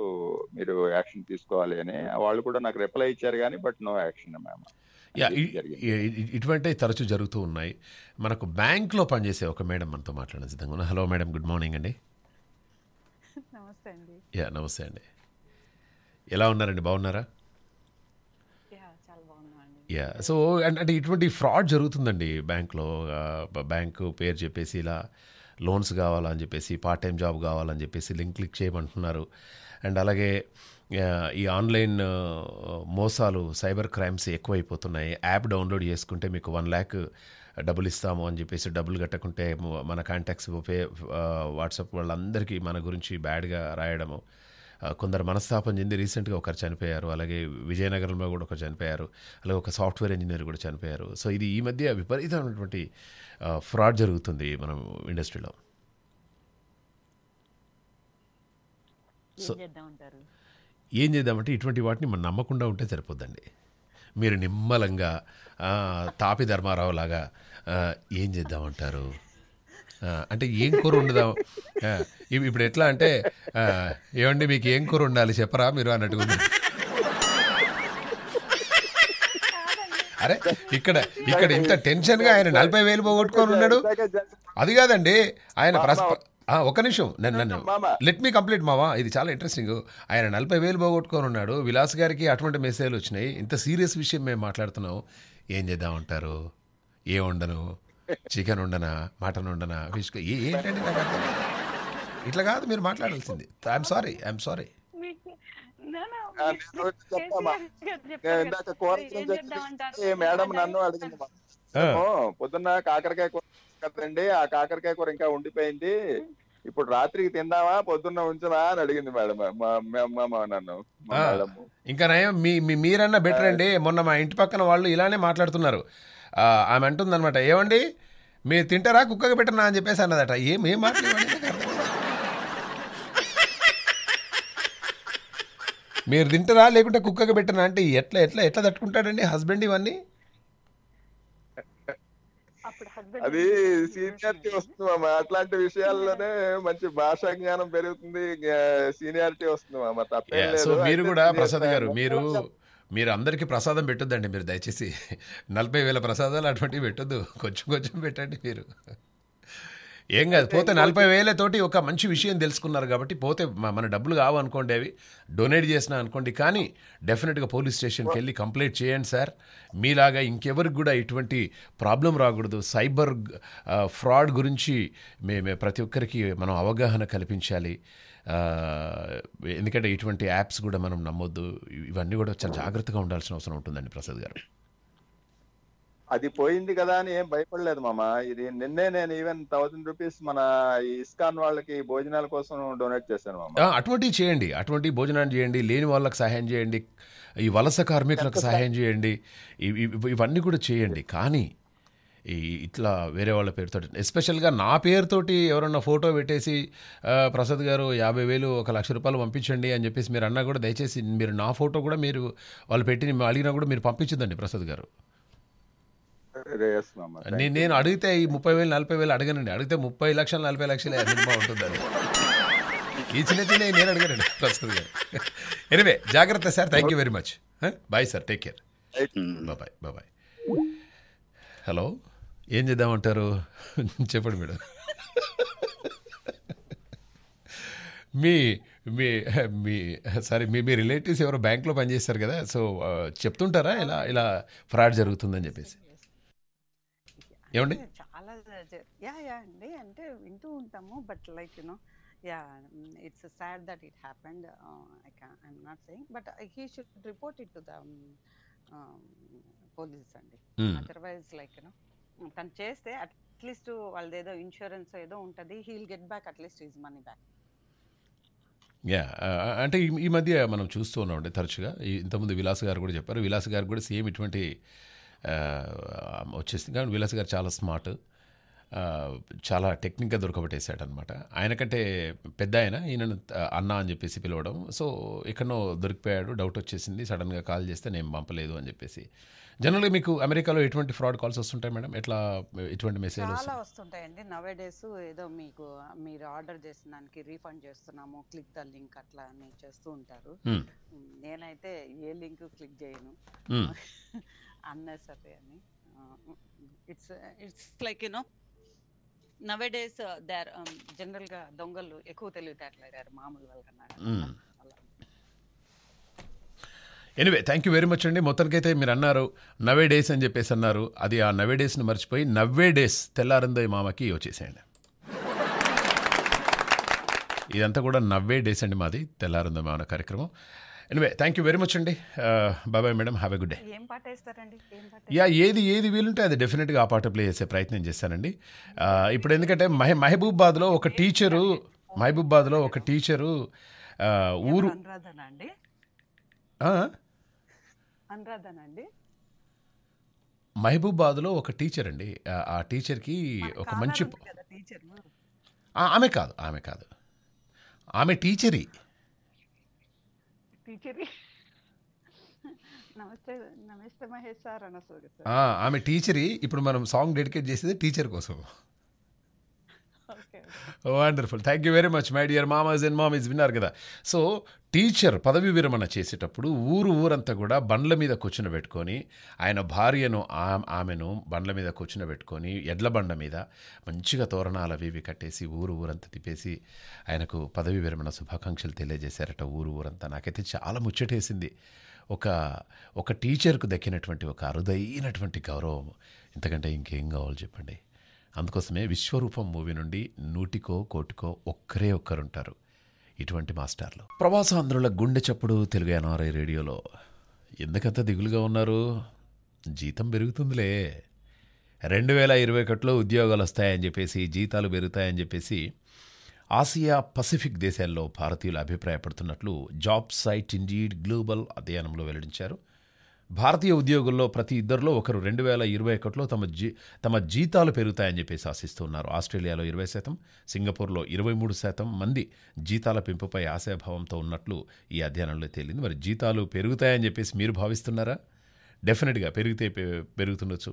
Speaker 8: మీరు యాక్షన్ తీసుకోవాలి అని వాళ్ళు కూడా నాకు రిప్లై ఇచ్చారు కానీ బట్ నో యాక్షన్ మ్యామ్
Speaker 1: ఇటువంటివి తరచూ జరుగుతూ ఉన్నాయి మనకు లో పనిచేసే ఒక మేడం మనతో మాట్లాడిన సిద్ధంగా హలో మేడం గుడ్ మార్నింగ్ అండి నమస్తే అండి యా నమస్తే అండి ఎలా ఉన్నారండి బాగున్నారా యా సో అంటే ఇటువంటి ఫ్రాడ్ జరుగుతుందండి బ్యాంక్లో బ్యాంక్ పేరు చెప్పేసి ఇలా లోన్స్ కావాలని చెప్పేసి పార్ట్ టైం జాబ్ కావాలని చెప్పేసి లింక్ క్లిక్ చేయమంటున్నారు అండ్ అలాగే ఈ ఆన్లైన్ మోసాలు సైబర్ క్రైమ్స్ ఎక్కువైపోతున్నాయి యాప్ డౌన్లోడ్ చేసుకుంటే మీకు వన్ ల్యాక్ డబ్బులు ఇస్తాము అని చెప్పేసి డబ్బులు కట్టకుంటే మన కాంటాక్ట్స్ పే వాట్సాప్ వాళ్ళందరికీ మన గురించి బ్యాడ్గా రాయడము కొందరు మనస్తాపం చెంది రీసెంట్గా ఒకరు చనిపోయారు అలాగే విజయనగరంలో కూడా ఒకరు చనిపోయారు అలాగే ఒక సాఫ్ట్వేర్ ఇంజనీర్ కూడా చనిపోయారు సో ఇది ఈ మధ్య విపరీతమైనటువంటి ఫ్రాడ్ జరుగుతుంది మనం ఇండస్ట్రీలో సో ఏం చేద్దామంటే ఇటువంటి వాటిని మనం నమ్మకుండా ఉంటే సరిపోద్దండి మీరు నిమ్మలంగా తాపి ధర్మారావు లాగా ఏం చేద్దామంటారు అంటే ఏం కూర వండుదాం ఇప్పుడు ఎట్లా అంటే ఏమండి మీకు ఏం కూర ఉండాలి చెప్పరా మీరు అన్నట్టుగా అరే ఇక్కడ ఇక్కడ ఇంత టెన్షన్ గా ఆయన నలభై వేలు పోగొట్టుకొని ఉన్నాడు అది కాదండి ఆయన ఒక నిమిషం నన్ను నన్ను లెట్ మీ కంప్లీట్ మావా ఇది చాలా ఇంట్రెస్టింగ్ ఆయన నలభై వేలు పోగొట్టుకొని ఉన్నాడు విలాస్ గారికి అటువంటి మెసేజ్లు వచ్చినాయి ఇంత సీరియస్ విషయం మేము మాట్లాడుతున్నాం ఏం చేద్దామంటారు ఏ ఉండను చికెన్ ఉండనా మటన్ ఉండనా ఫిష్ ఏంటంటే ఇట్లా కాదు మీరు మాట్లాడాల్సింది ఐఎమ్ సారీ ఐఎమ్ సారీ
Speaker 8: రోజు చెప్తామా?
Speaker 1: మేడం నన్ను
Speaker 8: అడిగింది పొద్దున్న కాకరకాయ కూర కదండి ఆ కాకరకాయ కూర ఇంకా ఉండిపోయింది ఇప్పుడు రాత్రికి తిందామా పొద్దున్న ఉంచమా అని అడిగింది మేడం మా మా- నన్ను
Speaker 1: ఇంకా నయం మీ మీ- మీరన్నా బెటర్ అండి మొన్న మా ఇంటి పక్కన వాళ్ళు ఇలానే మాట్లాడుతున్నారు ఆమె అంటుంది అనమాట ఏమండి మీరు తింటారా కుక్కకి పెట్టనా అని చెప్పేసి అన్నదట ఏం ఏం మాట్లాడండి మీరు తింటారా లేకుంటే కుక్కకి పెట్టనా అంటే ఎట్లా ఎట్లా ఎట్లా తట్టుకుంటాడండి హస్బెండ్ ఇవన్నీ
Speaker 8: అది సీనియారిటీ వస్తుంది మామ అట్లాంటి విషయాల్లోనే మంచి భాషా జ్ఞానం పెరుగుతుంది సీనియారిటీ వస్తుంది మామ తప్ప మీరు కూడా ప్రసాద్ గారు మీరు
Speaker 1: మీరు అందరికీ ప్రసాదం పెట్టొద్దండి మీరు దయచేసి నలభై వేల ప్రసాదాలు అటువంటివి పెట్టొద్దు కొంచెం కొంచెం పెట్టండి మీరు ఏం కాదు పోతే నలభై వేలతోటి ఒక మంచి విషయం తెలుసుకున్నారు కాబట్టి పోతే మన డబ్బులు కావు అనుకోండి అవి డొనేట్ చేసినా అనుకోండి కానీ డెఫినెట్గా పోలీస్ స్టేషన్కి వెళ్ళి కంప్లైంట్ చేయండి సార్ మీలాగా ఇంకెవరికి కూడా ఇటువంటి ప్రాబ్లం రాకూడదు సైబర్ ఫ్రాడ్ గురించి మేము ప్రతి ఒక్కరికి మనం అవగాహన కల్పించాలి ఎందుకంటే ఇటువంటి యాప్స్ కూడా మనం నమ్మొద్దు ఇవన్నీ కూడా చాలా జాగ్రత్తగా ఉండాల్సిన అవసరం ఉంటుందండి ప్రసాద్ గారు
Speaker 8: అది పోయింది కదా అని ఏం భయపడలేదు మామ ఇది నిన్నే నేను ఈవెన్ థౌసండ్ రూపీస్ మన ఇస్కాన్ వాళ్ళకి భోజనాల కోసం డొనేట్ చేశాను మామ
Speaker 1: అటువంటివి చేయండి అటువంటి భోజనాన్ని చేయండి లేని వాళ్ళకి సహాయం చేయండి ఈ వలస కార్మికులకు సహాయం చేయండి ఇవన్నీ కూడా చేయండి కానీ ఇట్లా వేరే వాళ్ళ పేరుతో ఎస్పెషల్గా నా పేరుతోటి ఎవరన్నా ఫోటో పెట్టేసి ప్రసాద్ గారు యాభై వేలు ఒక లక్ష రూపాయలు పంపించండి అని చెప్పేసి మీరు అన్నా కూడా దయచేసి మీరు నా ఫోటో కూడా మీరు వాళ్ళు పెట్టి అడిగినా కూడా మీరు పంపించదండి ప్రసాద్ గారు నేను అడిగితే ఈ ముప్పై వేలు నలభై వేలు అడగనండి అడిగితే ముప్పై లక్షలు నలభై లక్షలు బాగుంటుందండి ఈ చిన్న చిన్న నేను అడగనండి ప్రసాద్ గారు ఎనివే జాగ్రత్త sir thank you very much bye sir take care bye bye hello ఏం చేద్దామంటారు చెప్పండి మేడం మీ మీ మీ సారీ మీ మీ రిలేటివ్స్ ఎవరు బ్యాంక్లో పనిచేస్తారు కదా సో చెప్తుంటారా ఇలా ఇలా ఫ్రాడ్ జరుగుతుందని చెప్పేసి ఏమండి
Speaker 3: చాలా యా యా అండి అంటే వింటూ ఉంటాము but like you know yeah it's sad that it happened I I'm not saying but he should report it to the police అండి అదర్వైజ్ లైక్ యూనో తను చేస్తే అట్లీస్ట్ వాళ్ళది ఏదో ఇన్సూరెన్స్ ఏదో ఉంటుంది he'll get back at least is money back
Speaker 1: yeah అంటే ఈ మధ్య మనం చూస్తూ ఉన్నామండి తరచుగా ఇంతకుముందు విలాస్ గారు కూడా చెప్పారు విలాస్ గారు కూడా సేమ్ ఇటువంటి uh, వచ్చేసింది కానీ విలాస్ గారు చాలా స్మార్ట్ చాలా టెక్నిక్గా దొరకబట్టేశాడు అనమాట ఆయన కంటే పెద్ద ఆయన ఈయనను అన్న అని చెప్పేసి పిలవడం సో ఎక్కడో దొరికిపోయాడు డౌట్ వచ్చేసింది సడన్గా కాల్ చేస్తే నేను పంపలేదు అని చెప్పేసి జనరల్గా మీకు అమెరికాలో ఎటువంటి ఫ్రాడ్ కాల్స్ వస్తుంటాయి మేడం ఎట్లా ఎటువంటి మెసేజ్ చాలా
Speaker 3: వస్తుంటాయండి నవే డేస్ ఏదో మీకు మీరు ఆర్డర్ చేసిన దానికి రీఫండ్ చేస్తున్నాము క్లిక్ ద లింక్ అట్లా అని చేస్తూ ఉంటారు నేనైతే ఏ లింక్ క్లిక్ చేయను సరే అని it's it's like you know nowadays there general గా దొంగలు ఎక్కువ తెలివితేటలేరు మామూలు
Speaker 1: anyway thank you very much అండి మొత్తానికి అయితే మీరు అన్నారు నవే డేస్ అని చెప్పేసి అన్నారు అది ఆ నవే డేస్ని మర్చిపోయి నవ్వే డేస్ తెల్లారిందో మామకి వచ్చేసేయండి ఇదంతా కూడా నవ్వే డేస్ అండి మాది తెల్లారిందో మామ కార్యక్రమం anyway thank you very much అండి బాబాయ్ madam have a good day yeah ఏది ఏది వీలుంటే అది డెఫినెట్గా ఆ పాట ప్లే చేసే ప్రయత్నం చేస్తానండి uh, ఇప్పుడు ఎందుకంటే మహే మహబూబాద్లో ఒక టీచరు మహబూబాద్లో ఒక టీచరు uh, ఊరు మహబూబాద్లో ఒక టీచర్ అండి ఆ టీచర్కి ఒక uh, మంచి ఆమె కాదు ఆమె కాదు ఆమె టీచరీ
Speaker 3: టీచర్ నమస్తే నమస్తే మహేష్ సార్ అన్న అనసూరి
Speaker 1: ఆమె టీచరి ఇప్పుడు మనం సాంగ్ డెడికేట్ చేసేది టీచర్ కోసం wonderful thank you very much my dear మామాజ్ అండ్ మామీజ్ విన్నారు కదా సో టీచర్ పదవి విరమణ చేసేటప్పుడు ఊరు ఊరంతా కూడా బండ్ల మీద కూర్చుని పెట్టుకొని ఆయన భార్యను ఆమెను బండ్ల మీద కూర్చుని పెట్టుకొని ఎడ్ల బండ మీద మంచిగా తోరణాలు అవి ఇవి కట్టేసి ఊరు ఊరంతా తిప్పేసి ఆయనకు పదవి విరమణ శుభాకాంక్షలు తెలియజేశారట ఊరు ఊరంతా నాకైతే చాలా ముచ్చటేసింది ఒక ఒక టీచర్కు దక్కినటువంటి ఒక అరుదైనటువంటి గౌరవం ఇంతకంటే ఇంకేం కావాలో చెప్పండి అందుకోసమే విశ్వరూపం మూవీ నుండి నూటికో కోటికో ఒక్కరే ఒక్కరుంటారు ఇటువంటి మాస్టర్లు ప్రవాసాంధ్రుల గుండె చప్పుడు తెలుగు ఎన్ఆర్ఐ రేడియోలో ఎందుకంత దిగులుగా ఉన్నారు జీతం పెరుగుతుందిలే రెండు వేల ఇరవై ఒకటిలో ఉద్యోగాలు వస్తాయని చెప్పేసి జీతాలు పెరుగుతాయని చెప్పేసి ఆసియా పసిఫిక్ దేశాల్లో భారతీయులు అభిప్రాయపడుతున్నట్లు జాబ్ సైట్ ఇండీడ్ గ్లోబల్ అధ్యయనంలో వెల్లడించారు భారతీయ ఉద్యోగుల్లో ప్రతి ఇద్దరిలో ఒకరు రెండు వేల ఇరవై ఒకటిలో తమ జీ తమ జీతాలు పెరుగుతాయని చెప్పేసి ఆశిస్తున్నారు ఆస్ట్రేలియాలో ఇరవై శాతం సింగపూర్లో ఇరవై మూడు శాతం మంది జీతాల పెంపుపై ఆశాభావంతో ఉన్నట్లు ఈ అధ్యయనంలో తేలింది మరి జీతాలు పెరుగుతాయని చెప్పేసి మీరు భావిస్తున్నారా డెఫినెట్గా పెరిగితే పెరుగుతుండొచ్చు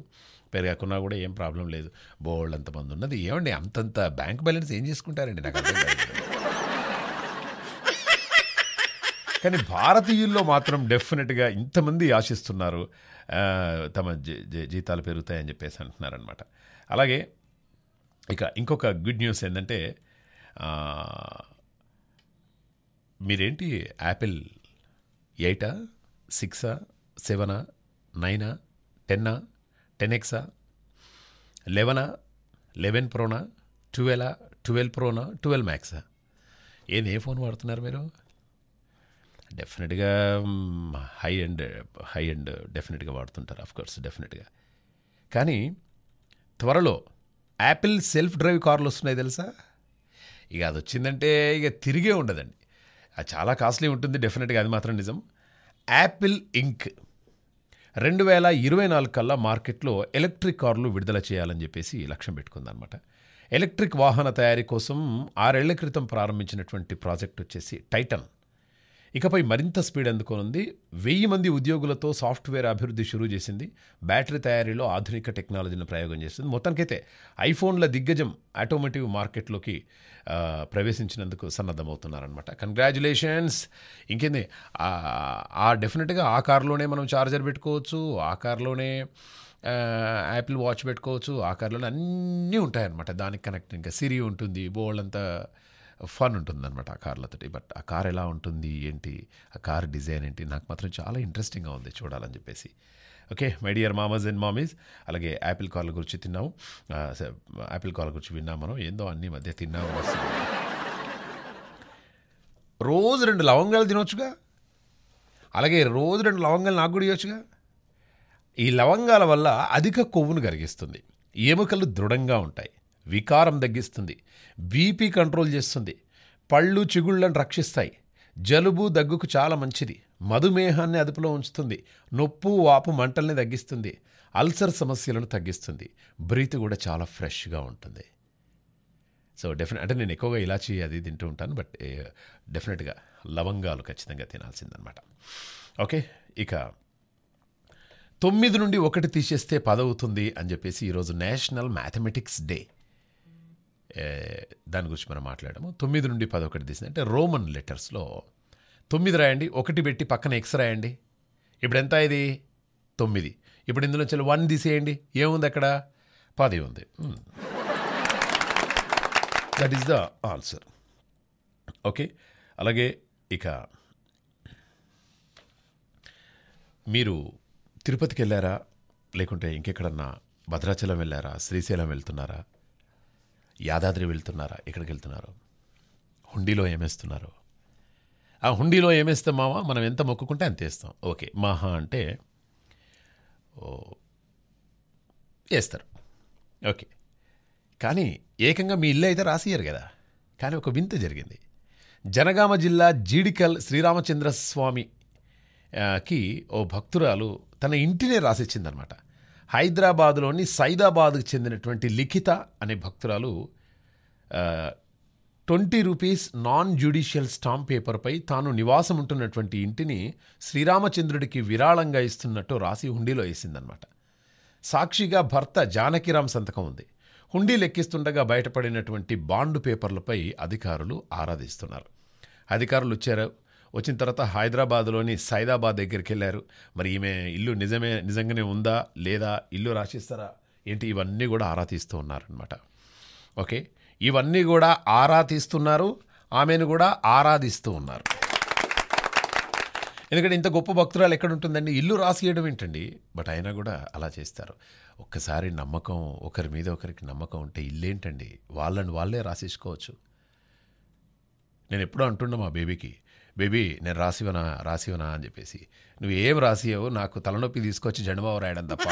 Speaker 1: పెరగకున్నా కూడా ఏం ప్రాబ్లం లేదు బోల్డ్ అంతమంది ఉన్నది ఏమండి అంతంత బ్యాంక్ బ్యాలెన్స్ ఏం చేసుకుంటారండి నాకు కానీ భారతీయుల్లో మాత్రం డెఫినెట్గా ఇంతమంది ఆశిస్తున్నారు తమ జీతాలు పెరుగుతాయని చెప్పేసి అంటున్నారనమాట అలాగే ఇక ఇంకొక గుడ్ న్యూస్ ఏంటంటే మీరేంటి యాపిల్ ఎయిటా సిక్సా సెవెనా నైనా టెన్నా టెన్ ఎక్సా లెవెనా లెవెన్ ప్రోనా ట్వెల్వా ట్వెల్వ్ ప్రోనా ట్వెల్వ్ మ్యాక్సా ఏది ఏ ఫోన్ వాడుతున్నారు మీరు డెఫినెట్గా హై అండ్ హై అండ్ డెఫినెట్గా వాడుతుంటారు కోర్స్ డెఫినెట్గా కానీ త్వరలో యాపిల్ సెల్ఫ్ డ్రైవ్ కార్లు వస్తున్నాయి తెలుసా ఇక అది వచ్చిందంటే ఇక తిరిగే ఉండదండి అది చాలా కాస్ట్లీ ఉంటుంది డెఫినెట్గా అది మాత్రం నిజం యాపిల్ ఇంక్ రెండు వేల ఇరవై నాలుగు కల్లా మార్కెట్లో ఎలక్ట్రిక్ కార్లు విడుదల చేయాలని చెప్పేసి లక్ష్యం పెట్టుకుందనమాట ఎలక్ట్రిక్ వాహన తయారీ కోసం ఆరేళ్ల క్రితం ప్రారంభించినటువంటి ప్రాజెక్ట్ వచ్చేసి టైటన్ ఇకపై మరింత స్పీడ్ అందుకోనుంది వెయ్యి మంది ఉద్యోగులతో సాఫ్ట్వేర్ అభివృద్ధి షురూ చేసింది బ్యాటరీ తయారీలో ఆధునిక టెక్నాలజీని ప్రయోగం చేసింది మొత్తానికైతే ఐఫోన్ల దిగ్గజం ఆటోమోటివ్ మార్కెట్లోకి ప్రవేశించినందుకు సన్నద్ధమవుతున్నారనమాట కంగ్రాచులేషన్స్ ఇంకేంది ఆ డెఫినెట్గా ఆ కారులోనే మనం ఛార్జర్ పెట్టుకోవచ్చు ఆ కారులోనే యాపిల్ వాచ్ పెట్టుకోవచ్చు ఆ కార్లోనే అన్నీ ఉంటాయన్నమాట దానికి కనెక్ట్ ఇంకా సిరి ఉంటుంది బోల్డ్ అంతా ఫన్ అనమాట ఆ కార్లతోటి బట్ ఆ కార్ ఎలా ఉంటుంది ఏంటి ఆ కార్ డిజైన్ ఏంటి నాకు మాత్రం చాలా ఇంట్రెస్టింగ్గా ఉంది చూడాలని చెప్పేసి ఓకే మై డియర్ మామస్ అండ్ మామీస్ అలాగే యాపిల్ కార్ల గురించి తిన్నాము యాపిల్ కార్ల గురించి విన్నాం మనం ఏందో అన్ని మధ్య తిన్నాము రోజు రెండు లవంగాలు తినొచ్చుగా అలాగే రోజు రెండు లవంగాలు నాకు కూడా ఇవ్వచ్చుగా ఈ లవంగాల వల్ల అధిక కొవ్వును కరిగిస్తుంది ఎముకలు దృఢంగా ఉంటాయి వికారం తగ్గిస్తుంది బీపీ కంట్రోల్ చేస్తుంది పళ్ళు చిగుళ్ళను రక్షిస్తాయి జలుబు దగ్గుకు చాలా మంచిది మధుమేహాన్ని అదుపులో ఉంచుతుంది నొప్పు వాపు మంటల్ని తగ్గిస్తుంది అల్సర్ సమస్యలను తగ్గిస్తుంది బ్రీత్ కూడా చాలా ఫ్రెష్గా ఉంటుంది సో డెఫినెట్ అంటే నేను ఎక్కువగా ఇలాచి అది తింటూ ఉంటాను బట్ డెఫినెట్గా లవంగాలు ఖచ్చితంగా తినాల్సిందనమాట ఓకే ఇక తొమ్మిది నుండి ఒకటి తీసేస్తే పదవుతుంది అని చెప్పేసి ఈరోజు నేషనల్ మ్యాథమెటిక్స్ డే దాని గురించి మనం మాట్లాడము తొమ్మిది నుండి పదొకటి తీసింది అంటే రోమన్ లెటర్స్లో తొమ్మిది రాయండి ఒకటి పెట్టి పక్కన ఎక్స్ రాయండి ఇప్పుడు ఎంత ఇది తొమ్మిది ఇప్పుడు ఇందులో చాలా వన్ తీసేయండి ఏముంది అక్కడ పది ఉంది that is the answer okay అలాగే ఇక మీరు తిరుపతికి వెళ్ళారా లేకుంటే ఇంకెక్కడన్నా భద్రాచలం వెళ్ళారా శ్రీశైలం వెళ్తున్నారా యాదాద్రి వెళ్తున్నారా ఎక్కడికి వెళ్తున్నారు హుండీలో ఏమేస్తున్నారు ఆ హుండీలో ఏమేస్తాం మావా మనం ఎంత మొక్కుకుంటే అంత వేస్తాం ఓకే మహా అంటే వేస్తారు ఓకే కానీ ఏకంగా మీ ఇల్లు అయితే రాసియ్యారు కదా కానీ ఒక వింత జరిగింది జనగామ జిల్లా జీడికల్ శ్రీరామచంద్ర స్వామికి ఓ భక్తురాలు తన ఇంటినే రాసిచ్చిందనమాట హైదరాబాదులోని సైదాబాద్కు చెందినటువంటి లిఖిత అనే భక్తురాలు twenty rupees non judicial stamp పేపర్పై తాను నివాసం ఉంటున్నటువంటి ఇంటిని శ్రీరామచంద్రుడికి విరాళంగా ఇస్తున్నట్టు రాసి హుండీలో వేసిందనమాట సాక్షిగా భర్త జానకిరామ్ సంతకం ఉంది హుండీ లెక్కిస్తుండగా బయటపడినటువంటి బాండు పేపర్లపై అధికారులు ఆరాధిస్తున్నారు అధికారులు వచ్చారు వచ్చిన తర్వాత హైదరాబాద్లోని సైదాబాద్ దగ్గరికి వెళ్ళారు మరి ఈమె ఇల్లు నిజమే నిజంగానే ఉందా లేదా ఇల్లు రాసిస్తారా ఏంటి ఇవన్నీ కూడా ఆరా తీస్తూ ఉన్నారనమాట ఓకే ఇవన్నీ కూడా ఆరా తీస్తున్నారు ఆమెను కూడా ఆరాధిస్తూ ఉన్నారు ఎందుకంటే ఇంత గొప్ప భక్తురాలు ఎక్కడ ఉంటుందండి ఇల్లు రాసియడం ఏంటండి బట్ అయినా కూడా అలా చేస్తారు ఒక్కసారి నమ్మకం ఒకరి మీద ఒకరికి నమ్మకం ఉంటే ఇల్లేంటండి వాళ్ళని వాళ్ళే రాసేసుకోవచ్చు నేను ఎప్పుడూ అంటున్నా మా బేబీకి బేబీ నేను రాసివనా రాసివనా అని చెప్పేసి నువ్వు ఏం రాసియావు నాకు తలనొప్పి తీసుకొచ్చి జండుబాబు రాయడం తప్ప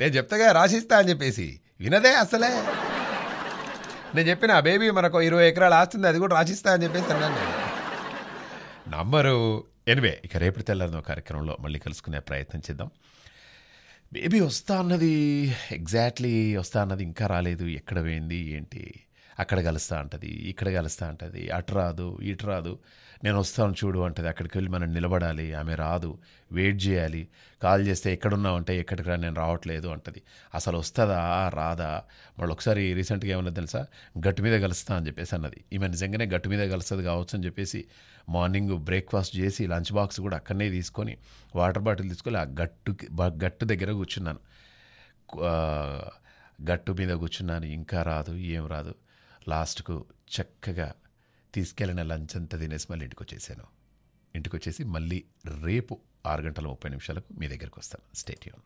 Speaker 1: నేను చెప్తాగా రాసిస్తా అని చెప్పేసి వినదే అసలే నేను చెప్పిన బేబీ మనకు ఇరవై ఎకరాలు ఆస్తుంది అది కూడా రాసిస్తా
Speaker 8: అని చెప్పేసి అన్నాను నేను
Speaker 1: నంబరు ఎనివే ఇక రేపటి తెల్లారిన కార్యక్రమంలో మళ్ళీ కలుసుకునే ప్రయత్నం చేద్దాం బేబీ వస్తా అన్నది ఎగ్జాక్ట్లీ వస్తా అన్నది ఇంకా రాలేదు ఎక్కడ పోయింది ఏంటి అక్కడ కలుస్తా అంటది ఇక్కడ కలుస్తా అంటది అటు రాదు ఇటు రాదు నేను వస్తాను చూడు అంటది అక్కడికి వెళ్ళి మనం నిలబడాలి ఆమె రాదు వెయిట్ చేయాలి కాల్ చేస్తే ఎక్కడున్నావంటే ఎక్కడికి రా నేను రావట్లేదు అంటది అసలు వస్తుందా రాదా మళ్ళీ ఒకసారి రీసెంట్గా ఏమన్నా తెలుసా గట్టు మీద కలుస్తా అని చెప్పేసి అన్నది ఈమె నిజంగానే గట్టు మీద కలుస్తుంది కావచ్చు అని చెప్పేసి మార్నింగ్ బ్రేక్ఫాస్ట్ చేసి లంచ్ బాక్స్ కూడా అక్కడనే తీసుకొని వాటర్ బాటిల్ తీసుకొని ఆ గట్టు గట్టు దగ్గర కూర్చున్నాను గట్టు మీద కూర్చున్నాను ఇంకా రాదు ఏం రాదు లాస్ట్కు చక్కగా తీసుకెళ్ళిన లంచ్ అంతా తినేసి మళ్ళీ ఇంటికి వచ్చేసాను ఇంటికి వచ్చేసి మళ్ళీ రేపు ఆరు గంటల
Speaker 6: ముప్పై నిమిషాలకు మీ దగ్గరికి వస్తాను స్టేట్యూన్